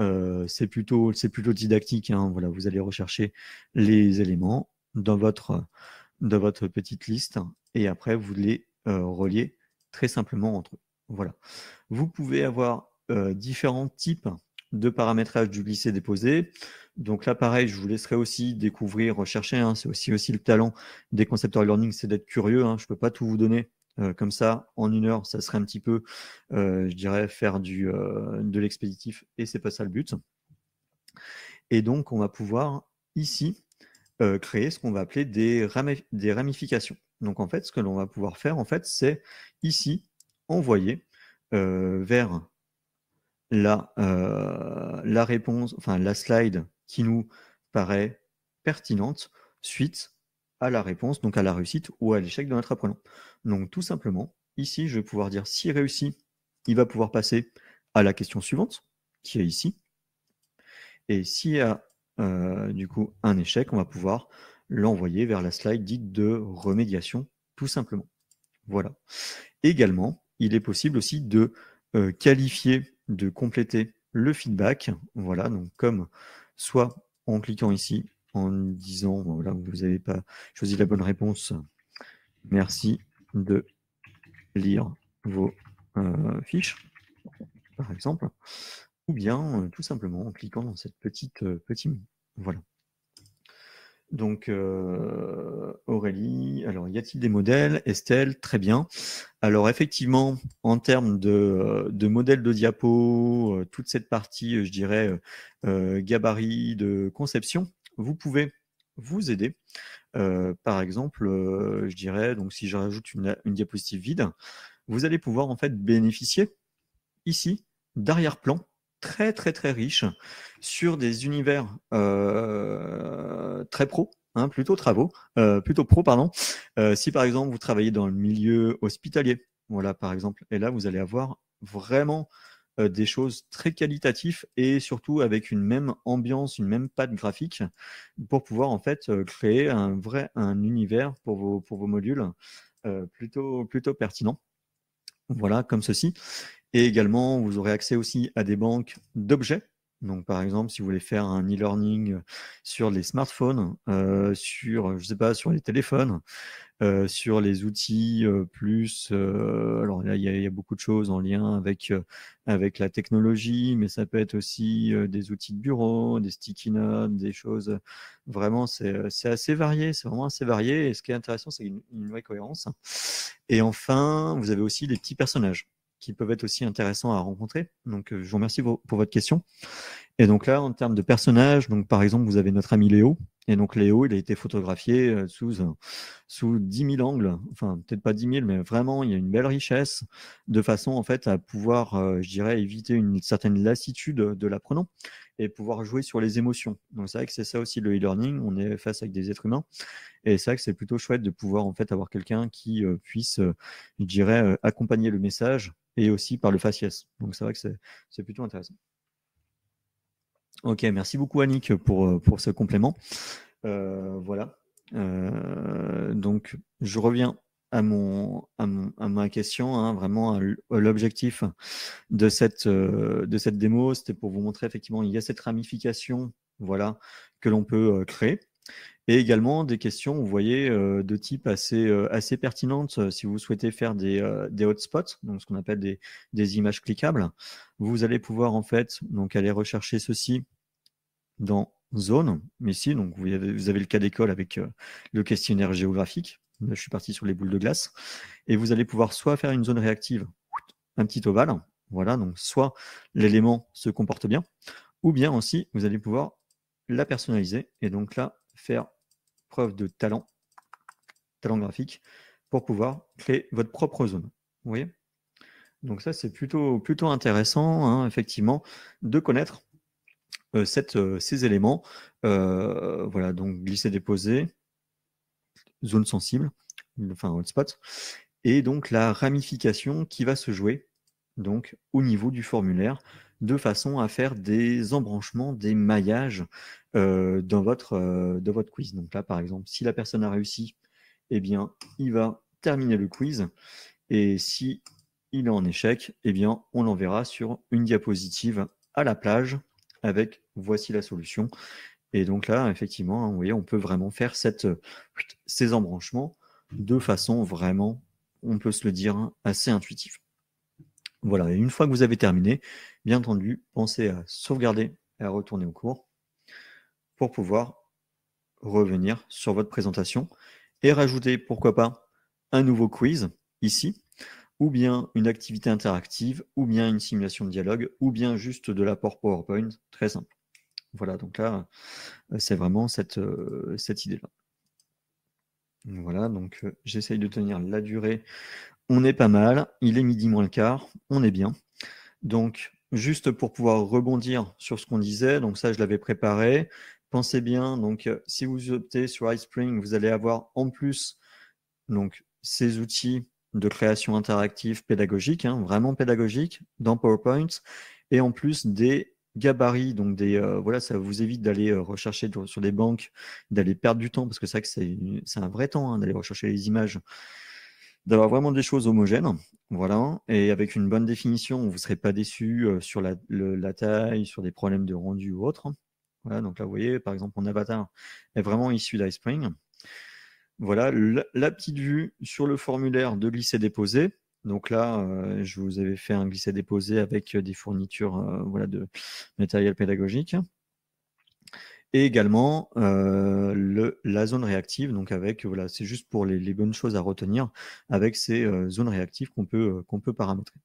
Euh, c'est plutôt, plutôt didactique. Hein. voilà, vous allez rechercher les éléments dans votre, votre petite liste et après, vous les euh, reliez très simplement entre eux. Voilà. Vous pouvez avoir euh, différents types de paramétrage du glisser déposé. Donc là, pareil, je vous laisserai aussi découvrir, rechercher. Hein. c'est aussi, aussi le talent des concepteurs de learning, c'est d'être curieux. Hein. je ne peux pas tout vous donner euh, comme ça en une heure. Ça serait un petit peu, euh, je dirais, faire du, de l'expéditif et ce n'est pas ça le but. Et donc, on va pouvoir ici créer ce qu'on va appeler des, des ramifications. Donc en fait, ce que l'on va pouvoir faire, en fait, c'est ici envoyer vers la, euh, la réponse, enfin la slide qui nous paraît pertinente suite à la réponse, donc à la réussite ou à l'échec de notre apprenant. Donc tout simplement, ici, je vais pouvoir dire si réussi, il va pouvoir passer à la question suivante, qui est ici. Et s'il y a euh, du coup un échec, on va pouvoir l'envoyer vers la slide dite de remédiation, tout simplement. Voilà. Également, il est possible aussi de euh, qualifier de compléter le feedback. Voilà, donc comme soit en cliquant ici, en disant voilà, vous n'avez pas choisi la bonne réponse. Merci de lire vos euh, fiches, par exemple, ou bien euh, tout simplement en cliquant dans cette petite euh, petite petit Voilà. Donc euh, Aurélie, alors y a-t-il des modèles Estelle, très bien. Alors effectivement, en termes de, euh, de modèles de diapo, euh, toute cette partie, je dirais, gabarit de conception, vous pouvez vous aider. par exemple, je dirais, donc si je rajoute une, une diapositive vide, vous allez pouvoir en fait bénéficier ici d'arrière-plan très très très riche sur des univers euh, très pro, hein, plutôt travaux, euh, plutôt pro pardon. Euh, si par exemple vous travaillez dans le milieu hospitalier, voilà par exemple, et là vous allez avoir vraiment des choses très qualitatives et surtout avec une même ambiance, une même patte graphique pour pouvoir en fait créer un vrai un univers pour vos pour vos modules plutôt plutôt pertinent. Voilà comme ceci. Et également, vous aurez accès aussi à des banques d'objets. Donc, par exemple, si vous voulez faire un e-learning euh, sur les smartphones, euh, sur, je sais pas, sur les téléphones, euh, sur les outils plus. alors là, il y, a beaucoup de choses en lien avec avec la technologie, mais ça peut être aussi des outils de bureau, des sticky notes, des choses. Vraiment, c'est assez varié. C'est vraiment assez varié. Et ce qui est intéressant, c'est une vraie cohérence. Et enfin, vous avez aussi des petits personnages qui peuvent être aussi intéressants à rencontrer. Donc, euh, je vous remercie pour, votre question. Et donc là, en termes de personnages, donc par exemple, vous avez notre ami Léo. Et donc Léo, il a été photographié euh, sous, sous 10 000 angles, enfin peut-être pas 10 000, mais vraiment, il y a une belle richesse, de façon en fait à pouvoir, euh, je dirais, éviter une certaine lassitude de l'apprenant et pouvoir jouer sur les émotions. Donc c'est vrai que c'est ça aussi le e-learning, on est face avec des êtres humains, et c'est vrai que c'est plutôt chouette de pouvoir en fait avoir quelqu'un qui puisse, je dirais, accompagner le message et aussi par le faciès. Donc c'est vrai que c'est plutôt intéressant. Ok, merci beaucoup Annick pour, euh, pour ce complément. Euh, voilà. Euh, donc je reviens à, mon, à, mon, à ma question, hein, vraiment l'objectif de cette, de cette démo, c'était pour vous montrer effectivement il y a cette ramification voilà, que l'on peut créer. Et également des questions, vous voyez, euh, de type assez, euh, assez pertinente euh, si vous souhaitez faire des, des hotspots, donc ce qu'on appelle des, des, images cliquables. Vous allez pouvoir en fait donc aller rechercher ceci dans zone, ici, donc vous avez, vous avez le cas d'école avec le questionnaire géographique. je suis parti sur les boules de glace. Et vous allez pouvoir soit faire une zone réactive, un petit ovale, voilà, donc soit l'élément se comporte bien, ou bien aussi vous allez pouvoir la personnaliser et donc là faire de talent, talent graphique, pour pouvoir créer votre propre zone. Vous voyez Donc ça, c'est plutôt, plutôt intéressant, hein, effectivement, de connaître euh, cette, euh, ces éléments. Euh, voilà, donc glisser-déposer, zone sensible, enfin hotspot, et donc la ramification qui va se jouer donc au niveau du formulaire de façon à faire des embranchements, des maillages euh, dans, votre, euh, votre quiz. Donc là, par exemple, si la personne a réussi, eh bien, il va terminer le quiz. Et si il est en échec, eh bien, on l'enverra sur une diapositive à la plage avec voici la solution. Et donc là, effectivement, hein, vous voyez, on peut vraiment faire cette, euh, ces embranchements de façon vraiment, on peut se le dire, hein, assez intuitive. Voilà, une fois que vous avez terminé, bien entendu, pensez à sauvegarder et à retourner au cours pour pouvoir revenir sur votre présentation et rajouter, pourquoi pas, un nouveau quiz ici, ou bien une activité interactive, ou bien une simulation de dialogue, ou bien juste de l'apport PowerPoint, très simple. Voilà, donc là, euh, c'est vraiment cette, euh, cette idée-là. Voilà, donc euh, j'essaye de tenir la durée on est pas mal, il est midi moins le quart, on est bien. Donc, juste pour pouvoir rebondir sur ce qu'on disait, donc ça, je l'avais préparé. Pensez bien, donc, euh, si vous optez sur iSpring, vous allez avoir en plus donc, ces outils de création interactive pédagogique, hein, vraiment pédagogique, dans PowerPoint, et en plus des gabarits, donc des euh, voilà, ça vous évite d'aller euh, rechercher sur des banques, d'aller perdre du temps, parce que c'est que c'est un vrai temps hein, d'aller rechercher les images d'avoir vraiment des choses homogènes. Voilà, et avec une bonne définition, vous ne serez pas déçu euh, sur la, taille, sur des problèmes de rendu ou autre. Voilà, donc là, vous voyez, par exemple, mon avatar est vraiment issu d'iSpring. Voilà, la, petite vue sur le formulaire de glisser-déposer. Donc là, euh, je vous avais fait un glisser-déposer avec des fournitures euh, voilà, de matériel pédagogique et également euh, le, la zone réactive. Donc avec voilà, c'est juste pour les, bonnes choses à retenir avec ces euh, zones réactives qu'on peut, euh, qu'on peut paramétrer.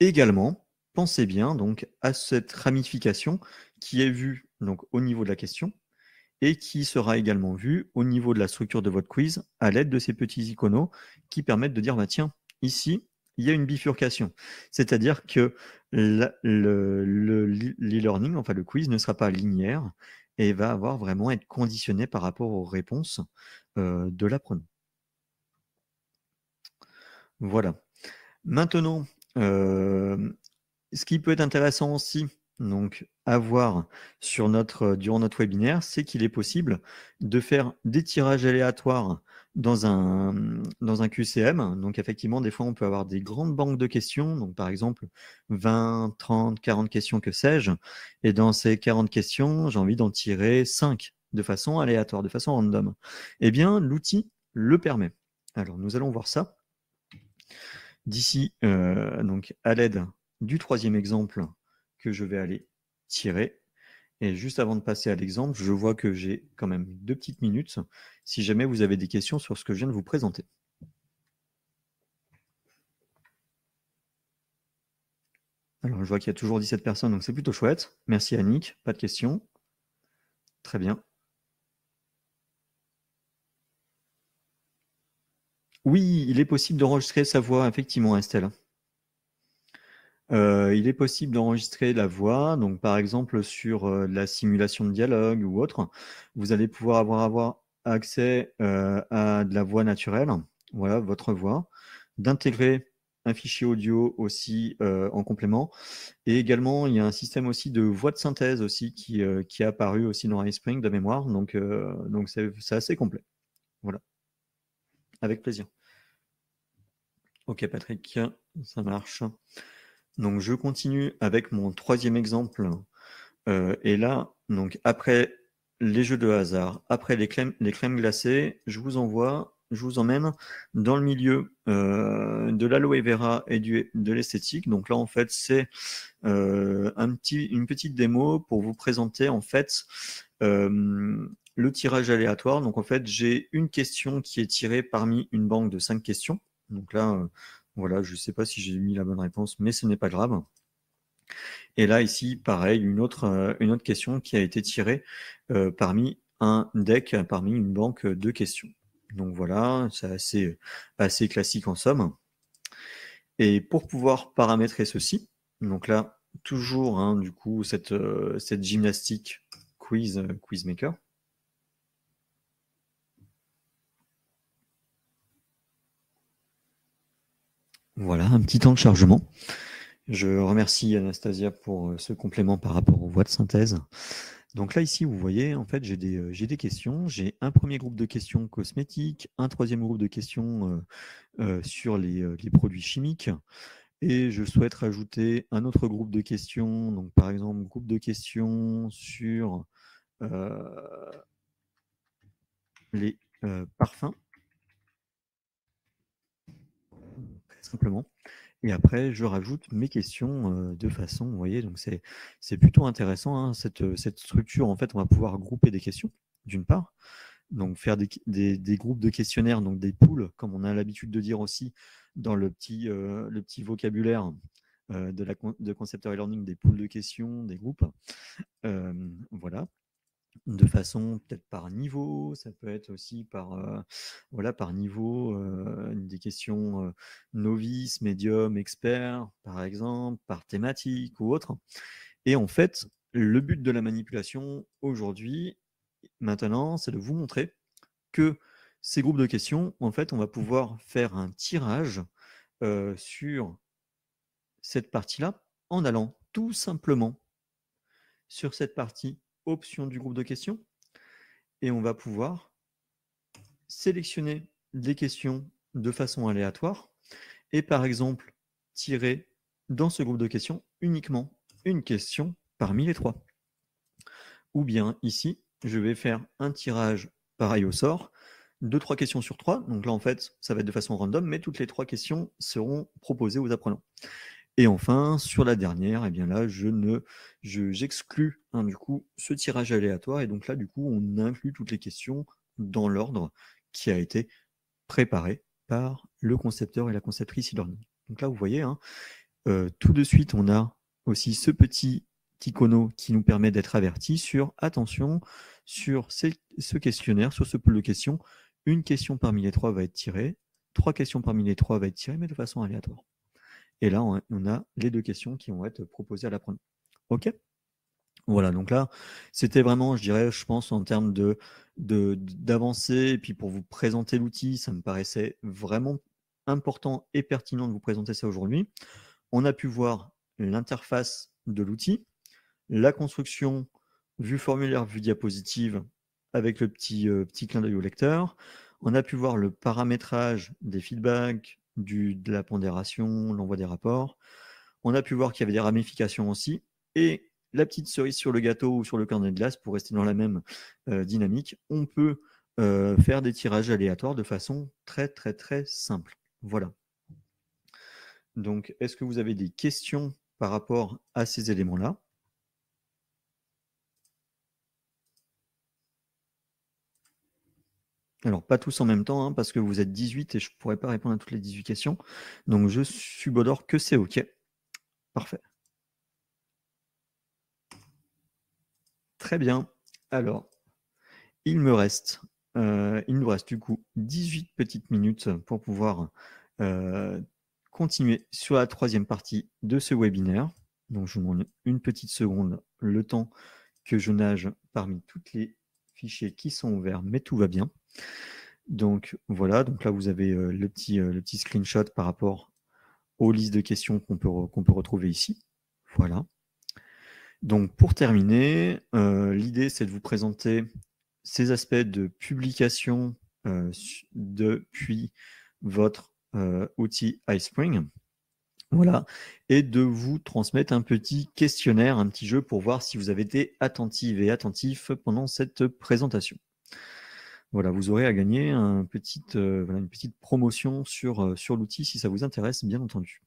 Également, pensez bien donc à cette ramification qui est vue donc au niveau de la question et qui sera également vue au niveau de la structure de votre quiz à l'aide de ces petits iconos qui permettent de dire bah, tiens ici il y a une bifurcation. C'est-à-dire que l'e-learning, enfin le quiz, ne sera pas linéaire et va avoir vraiment être conditionné par rapport aux réponses euh, de l'apprenant. Voilà. Maintenant, euh, ce qui peut être intéressant aussi, donc à voir sur notre, durant notre webinaire, c'est qu'il est possible de faire des tirages aléatoires dans un, dans un QCM. Donc, effectivement, des fois, on peut avoir des grandes banques de questions, donc par exemple 20, 30, 40 questions, que sais-je. Et dans ces 40 questions, j'ai envie d'en tirer 5 de façon aléatoire, de façon random. Eh bien, l'outil le permet. Alors, nous allons voir ça d'ici, euh, donc à l'aide du troisième exemple que je vais aller tirer et juste avant de passer à l'exemple, je vois que j'ai quand même deux petites minutes si jamais vous avez des questions sur ce que je viens de vous présenter. Alors, je vois qu'il y a toujours 17 personnes, donc c'est plutôt chouette. Merci Annick, pas de questions. Très bien. Oui, il est possible d'enregistrer sa voix, effectivement, Estelle. Euh, il est possible d'enregistrer la voix, donc par exemple sur, euh, la simulation de dialogue ou autre. Vous allez pouvoir avoir accès, euh, à de la voix naturelle, voilà, votre voix, d'intégrer un fichier audio aussi, en complément et également il y a un système aussi de voix de synthèse aussi qui, est apparu aussi dans iSpring de mémoire donc, donc c'est assez complet. Voilà. Avec plaisir. OK Patrick, ça marche. Donc je continue avec mon troisième exemple. Euh, et là, donc après les jeux de hasard, après les crèmes, les crèmes glacées, je vous envoie, je vous emmène dans le milieu euh, de l'aloe vera et du, de l'esthétique. Donc là, en fait, c'est euh, un petit, une petite démo pour vous présenter en fait euh, le tirage aléatoire. Donc en fait, j'ai une question qui est tirée parmi une banque de cinq questions. Donc là, voilà, je ne sais pas si j'ai mis la bonne réponse, mais ce n'est pas grave. Et là, ici, pareil, une autre, euh, une autre question qui a été tirée euh, parmi un deck, parmi une banque de questions. Donc voilà, c'est assez, assez classique en somme. Et pour pouvoir paramétrer ceci, donc là, toujours, hein, du coup, cette, euh, cette gymnastique quiz, quizmaker. Voilà, un petit temps de chargement. Je remercie Anastasia pour euh, ce complément par rapport aux voix de synthèse. Donc là, ici, vous voyez, en fait, euh, j'ai des, questions. J'ai un premier groupe de questions cosmétiques, un troisième groupe de questions euh, sur les, les, produits chimiques. Et je souhaite rajouter un autre groupe de questions, donc par exemple, groupe de questions sur les parfums. Et après, je rajoute mes questions de façon, vous voyez, donc c'est, plutôt intéressant, hein, cette, structure, en fait, on va pouvoir grouper des questions, d'une part, donc faire des, groupes de questionnaires, donc des poules, comme on a l'habitude de dire aussi dans le petit, le petit vocabulaire de, la, de Concepteur learning des poules de questions, des groupes. voilà de façon peut-être par niveau, ça peut être aussi par voilà par niveau des questions novices, novice, médium, expert par exemple, par thématique ou autre. Et en fait, le but de la manipulation aujourd'hui maintenant, c'est de vous montrer que ces groupes de questions, en fait, on va mmh. pouvoir faire un tirage sur cette partie-là en allant tout simplement sur cette partie option du groupe de questions. Et on va pouvoir sélectionner des questions de façon aléatoire et par exemple tirer dans ce groupe de questions uniquement une question parmi les trois. Ou bien ici, je vais faire un tirage pareil au sort, deux, trois questions sur trois. Donc là, en fait, ça va être de façon random, mais toutes les trois questions seront proposées aux apprenants. Et enfin, sur la dernière, eh bien là, je ne, j'exclus hein, du coup ce tirage aléatoire. Et donc là, du coup, on inclut toutes les questions dans l'ordre qui a été préparé par le concepteur et la conceptrice e Donc là, vous voyez, hein, euh, tout de suite, on a aussi ce petit icono qui nous permet d'être averti sur attention, sur ce questionnaire, sur ce pool de questions, une question parmi les trois va être tirée, trois questions parmi les trois va être tirée, mais de façon aléatoire. Et là, on a les deux questions qui vont être proposées à l'apprenant. OK Voilà, donc là, c'était vraiment, je dirais, je pense, en termes de d'avancée, et puis pour vous présenter l'outil, ça me paraissait vraiment important et pertinent de vous présenter ça aujourd'hui. On a pu voir l'interface de l'outil, la construction, vue formulaire, vue diapositive, avec le petit, euh, petit clin d'œil au lecteur. On a pu voir le paramétrage des feedbacks, de la pondération, l'envoi des rapports. On a pu voir qu'il y avait des ramifications aussi. Et la petite cerise sur le gâteau ou sur le cornet de glace, pour rester dans la même euh, dynamique, on peut euh, faire des tirages aléatoires de façon très très très simple. Voilà. Donc, est-ce que vous avez des questions par rapport à ces éléments-là Alors, pas tous en même temps, hein, parce que vous êtes 18 et je ne pourrais pas répondre à toutes les 18 questions. Donc, je subodore que c'est OK. Parfait. Très bien. Alors, il me reste, euh, il nous reste du coup 18 petites minutes pour pouvoir euh, continuer sur la troisième partie de ce webinaire. Donc, je vous demande une petite seconde, le temps que je nage parmi tous les fichiers qui sont ouverts, mais tout va bien. Donc voilà, donc là vous avez euh, le, petit, euh, le petit screenshot par rapport aux listes de questions qu'on peut, peut retrouver ici. Voilà. Donc pour terminer, euh, l'idée c'est de vous présenter ces aspects de publication depuis votre outil iSpring. Voilà. Et de vous transmettre un petit questionnaire, un petit jeu pour voir si vous avez été attentive et attentif pendant cette présentation. Voilà, vous aurez à gagner un euh, une petite promotion sur, euh, sur l'outil si ça vous intéresse, bien entendu.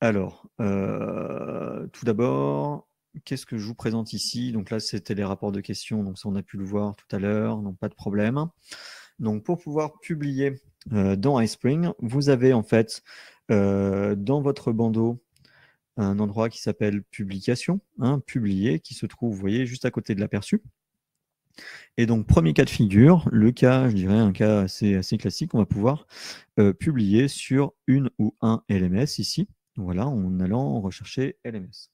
Alors, euh, tout d'abord, qu'est-ce que je vous présente ici Donc là, c'était les rapports de questions, donc ça on a pu le voir tout à l'heure, donc pas de problème. Donc pour pouvoir publier dans iSpring, vous avez en fait dans votre bandeau un endroit qui s'appelle publication, hein, publier, qui se trouve, vous voyez, juste à côté de l'aperçu. Et donc, premier cas de figure, le cas, je dirais un cas assez, assez classique, on va pouvoir euh, publier sur une ou un LMS ici, voilà, en allant rechercher LMS.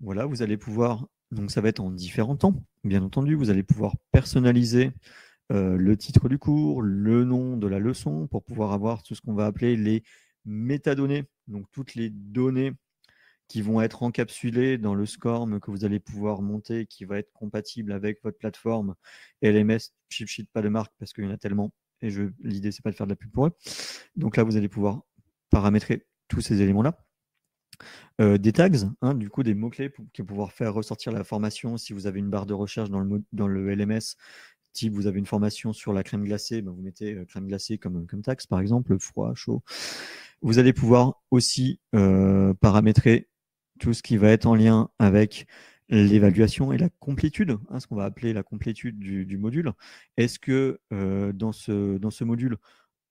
Voilà, vous allez pouvoir, donc ça va être en différents temps, bien entendu, vous allez pouvoir personnaliser euh, le titre du cours, le nom de la leçon, pour pouvoir avoir tout ce qu'on va appeler les métadonnées, donc toutes les données qui vont être encapsulés dans le SCORM que vous allez pouvoir monter, qui va être compatible avec votre plateforme LMS, chip pas de marque, parce qu'il y en a tellement, et l'idée, c'est pas de faire de la pub pour eux. Donc là, vous allez pouvoir paramétrer tous ces éléments-là. Euh, des tags, hein, du coup des mots-clés pour, pouvoir faire ressortir la formation. Si vous avez une barre de recherche dans le, dans le LMS, type vous avez une formation sur la crème glacée, ben, vous mettez euh, crème glacée comme, comme taxe par exemple, froid, chaud. Vous allez pouvoir aussi euh, paramétrer tout ce qui va être en lien avec l'évaluation et la complétude, hein, ce qu'on va appeler la complétude du, module. Est-ce que euh, dans, ce, dans ce module,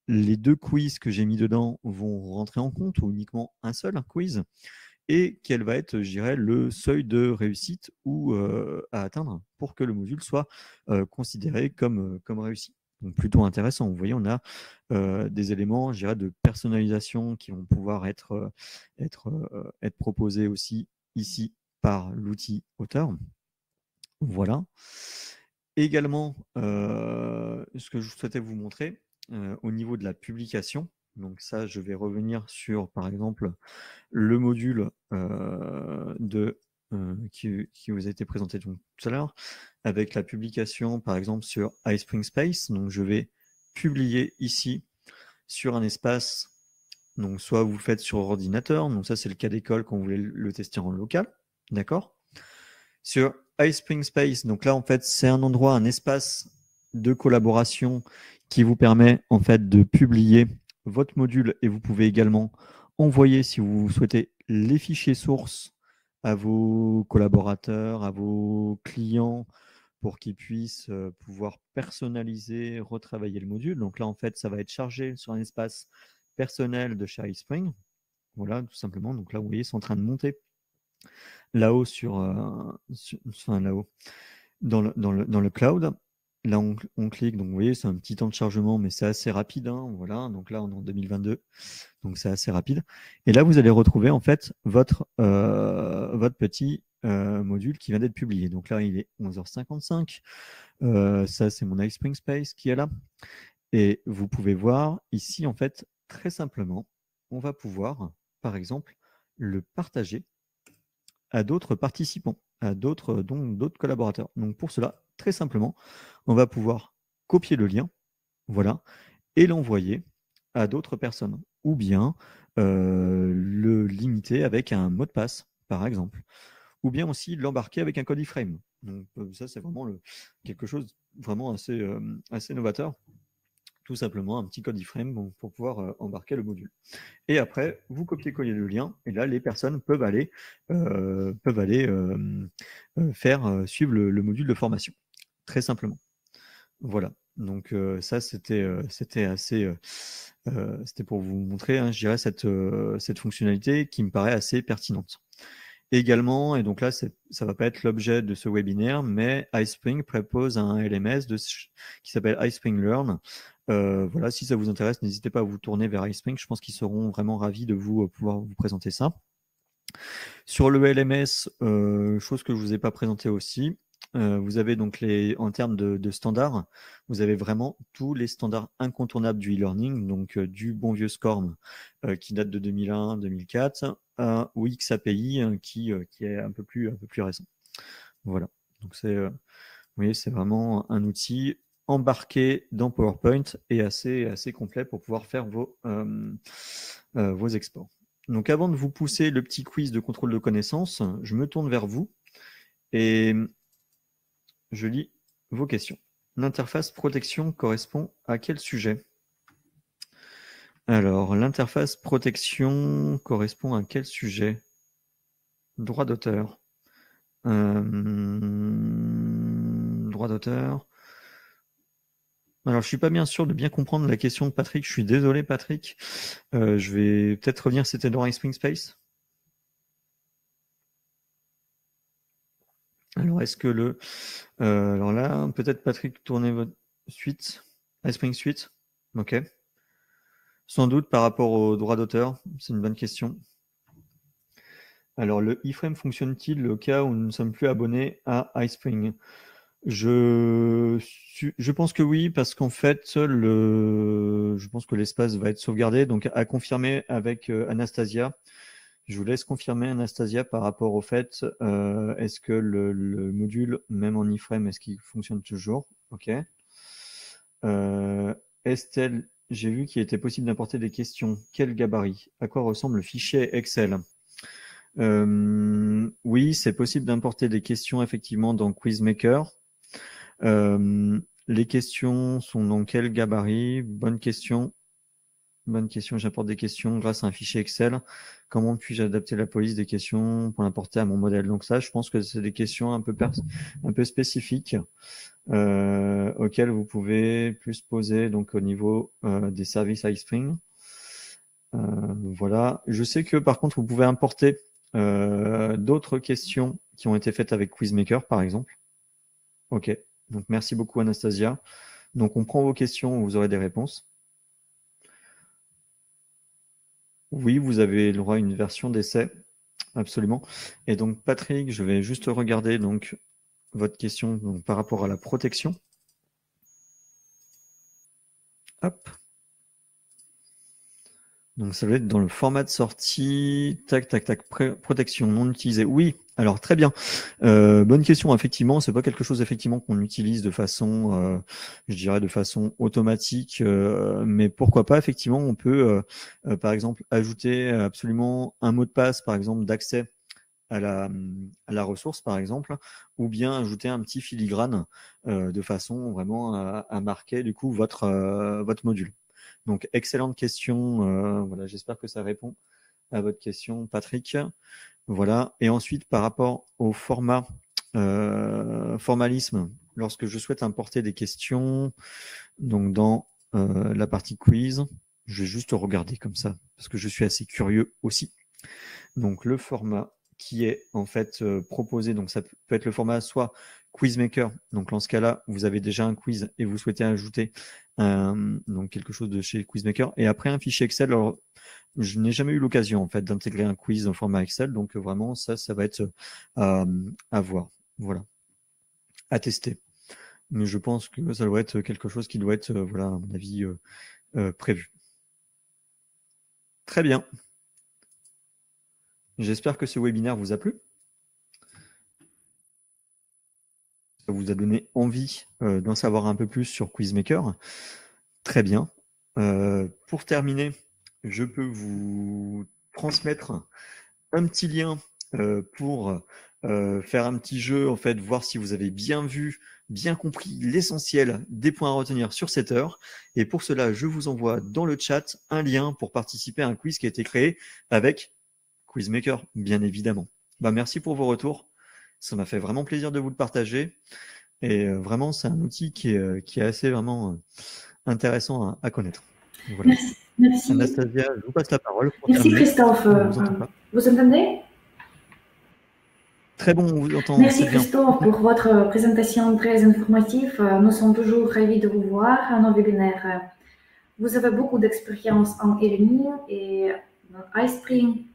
les deux quiz que j'ai mis dedans vont rentrer en compte ou uniquement un seul quiz et quel va être, je dirais, le seuil de réussite ou euh, à atteindre pour que le module soit euh, considéré comme, comme réussi plutôt intéressant. Vous voyez, on a des éléments, de personnalisation qui vont pouvoir être, être, être proposés aussi ici par l'outil auteur. Voilà. Également, ce que je souhaitais vous montrer au niveau de la publication. Donc ça, je vais revenir sur, par exemple, le module de euh, qui, vous a été présenté donc tout à l'heure, avec la publication par exemple sur iSpring Space. Donc je vais publier ici sur un espace, donc soit vous le faites sur ordinateur, donc ça c'est le cas d'école quand vous voulez le tester en local, d'accord Sur iSpring Space, donc là en fait c'est un endroit, un espace de collaboration qui vous permet en fait de publier votre module et vous pouvez également envoyer si vous souhaitez les fichiers sources à vos collaborateurs, à vos clients, pour qu'ils puissent pouvoir personnaliser, retravailler le module. Donc là, en fait, ça va être chargé sur un espace personnel de chez Spring. Voilà, tout simplement. Donc là, vous voyez, c'est en train de monter là-haut enfin là-haut dans dans le cloud. Là, on, on clique, donc vous voyez, c'est un petit temps de chargement, mais c'est assez rapide. Hein, voilà, donc là, on est en 2022, donc c'est assez rapide. Et là, vous allez retrouver en fait votre, euh, votre petit euh, module qui vient d'être publié. Donc là, il est 11h55. Euh, ça, c'est mon Ice Space qui est là. Et vous pouvez voir ici, en fait, très simplement, on va pouvoir, par exemple, le partager à d'autres participants, à d'autres donc d'autres collaborateurs. Donc pour cela, Très simplement, on va pouvoir copier le lien, voilà, et l'envoyer à d'autres personnes, ou bien euh, le limiter avec un mot de passe, par exemple, ou bien aussi l'embarquer avec un code iframe. Donc euh, ça, c'est vraiment quelque chose vraiment assez, euh, assez novateur tout simplement un petit code iframe pour pouvoir embarquer le module. Et après, vous copiez-collez le lien, et là, les personnes peuvent aller, peuvent aller faire suivre le, module de formation très simplement. Voilà. Donc euh, ça, c'était euh, assez, euh, c'était pour vous montrer, hein, je dirais cette fonctionnalité qui me paraît assez pertinente. Également, et donc là, ça ne va pas être l'objet de ce webinaire, mais iSpring propose un LMS de, qui s'appelle iSpring Learn. voilà, si ça vous intéresse, n'hésitez pas à vous tourner vers iSpring. Je pense qu'ils seront vraiment ravis de vous pouvoir vous présenter ça. Sur le LMS, chose que je vous ai pas présentée aussi, euh, vous avez donc les, en termes de, standards, vous avez vraiment tous les standards incontournables du e-learning, donc euh, du bon vieux SCORM euh, qui date de 2001-2004 au XAPI qui, qui est un peu plus, un peu plus récent. Voilà. Donc c'est, vous voyez, c'est vraiment un outil embarqué dans PowerPoint et assez, assez complet pour pouvoir faire vos, vos exports. Donc avant de vous pousser le petit quiz de contrôle de connaissances, je me tourne vers vous et je lis vos questions. L'interface protection correspond à quel sujet Alors, l'interface protection correspond à quel sujet Droit d'auteur. Euh, droit d'auteur. Alors, je suis pas bien sûr de bien comprendre la question de Patrick. Je suis désolé, Patrick. Euh, je vais peut-être revenir. C'était dans Spring Space. Alors, est-ce que le. Euh, alors là, peut-être Patrick, tournez votre suite. iSpring Suite. Ok. Sans doute par rapport au droit d'auteur. C'est une bonne question. Alors, le iframe fonctionne-t-il le cas où nous ne sommes plus abonnés à iSpring je, je pense que oui, parce qu'en fait, le, je pense que l'espace va être sauvegardé. Donc, à confirmer avec euh, Anastasia. Je vous laisse confirmer Anastasia par rapport au fait, euh, est-ce que le, module, même en iframe, est-ce qu'il fonctionne toujours Ok. Euh, Estelle, j'ai vu qu'il était possible d'importer des questions. Quel gabarit À quoi ressemble le fichier Excel euh, Oui, c'est possible d'importer des questions effectivement dans Quizmaker. Euh, les questions sont dans quel gabarit Bonne question. Bonne question. J'apporte des questions grâce à un fichier Excel. Comment puis-je adapter la police des questions pour l'importer à mon modèle Donc ça, je pense que c'est des questions un peu un peu spécifiques euh, auxquelles vous pouvez plus poser donc au niveau euh, des services iSpring. Euh, voilà. Je sais que par contre, vous pouvez importer euh, d'autres questions qui ont été faites avec Quizmaker, par exemple. Ok. Donc merci beaucoup Anastasia. Donc on prend vos questions, vous aurez des réponses. Oui, vous avez le droit à une version d'essai, absolument. Et donc, Patrick, je vais juste regarder donc votre question donc, par rapport à la protection. Hop. Donc, ça veut être dans le format de sortie. Tac, tac, tac. Protection non utilisée. Oui, alors très bien. Euh, bonne question. Effectivement, c'est pas quelque chose effectivement qu'on utilise de façon, euh, je dirais, de façon automatique. Euh, mais pourquoi pas Effectivement, on peut, euh, par exemple, ajouter absolument un mot de passe, par exemple, d'accès à la, à la, ressource, par exemple, ou bien ajouter un petit filigrane de façon vraiment à, marquer du coup votre votre module. Donc excellente question. voilà, j'espère que ça répond à votre question, Patrick. Voilà. Et ensuite, par rapport au format, euh, formalisme, lorsque je souhaite importer des questions, donc dans euh, la partie quiz, je vais juste regarder comme ça, parce que je suis assez curieux aussi. Donc le format qui est en fait euh, proposé, donc ça peut être le format soit Quizmaker. Donc, dans ce cas-là, vous avez déjà un quiz et vous souhaitez ajouter euh, donc quelque chose de chez Quizmaker. Et après, un fichier Excel. Alors, je n'ai jamais eu l'occasion en fait d'intégrer un quiz en format Excel. Donc, vraiment, ça, ça va être euh, à voir. Voilà. À tester. Mais je pense que ça doit être quelque chose qui doit être, euh, voilà, à mon avis, euh, prévu. Très bien. J'espère que ce webinaire vous a plu. vous a donné envie euh, d'en savoir un peu plus sur Quizmaker. Très bien. Euh, pour terminer, je peux vous transmettre un petit lien euh, pour faire un petit jeu, en fait, voir si vous avez bien vu, bien compris l'essentiel des points à retenir sur cette heure. Et pour cela, je vous envoie dans le chat un lien pour participer à un quiz qui a été créé avec Quizmaker, bien évidemment. Bah, merci pour vos retours. Ça m'a fait vraiment plaisir de vous le partager. Et euh, vraiment, c'est un outil qui est, euh, assez vraiment euh, intéressant à, connaître. Voilà. Merci, Anastasia, je vous passe la parole. merci Christophe. Vous, entendez Très bon, on vous entend. Merci Christophe pour votre présentation très informative. Nous sommes toujours ravis de vous voir à nos webinaires. Vous avez beaucoup d'expérience en RMI et en iSpring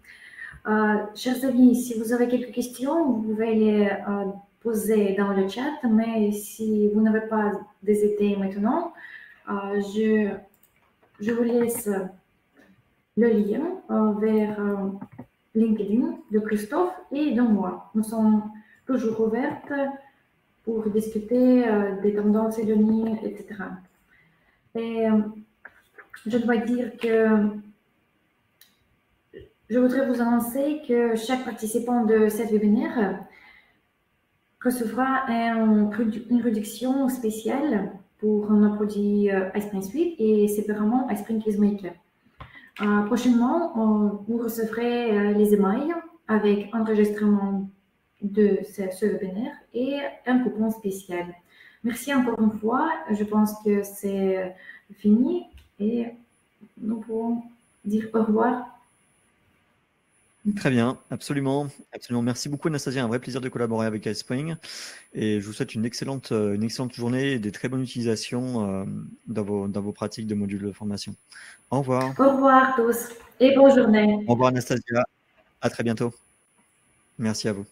euh, chers amis, si vous avez quelques questions, vous pouvez les euh, poser dans le chat, mais si vous n'avez pas des idées maintenant, euh, je, vous laisse le lien vers LinkedIn de Christophe et de moi. Nous sommes toujours ouvertes pour discuter des tendances et de etc. Et je dois dire que je voudrais vous annoncer que chaque participant de cette webinaire recevra une réduction spéciale pour nos produits iSpring Suite et séparément iSpring Quizmaker. prochainement, on, vous recevrez euh, les emails avec enregistrement de ce, ce, webinaire et un coupon spécial. Merci encore une fois. Je pense que c'est euh, fini et nous pouvons dire au revoir. Très bien, absolument, absolument. Merci beaucoup Anastasia, un vrai plaisir de collaborer avec iSpring et je vous souhaite une excellente, euh, une excellente journée et des très bonnes utilisations euh, dans, vos, dans vos pratiques de modules de formation. Au revoir. Au revoir tous et bonne journée. Au revoir Anastasia, à très bientôt. Merci à vous.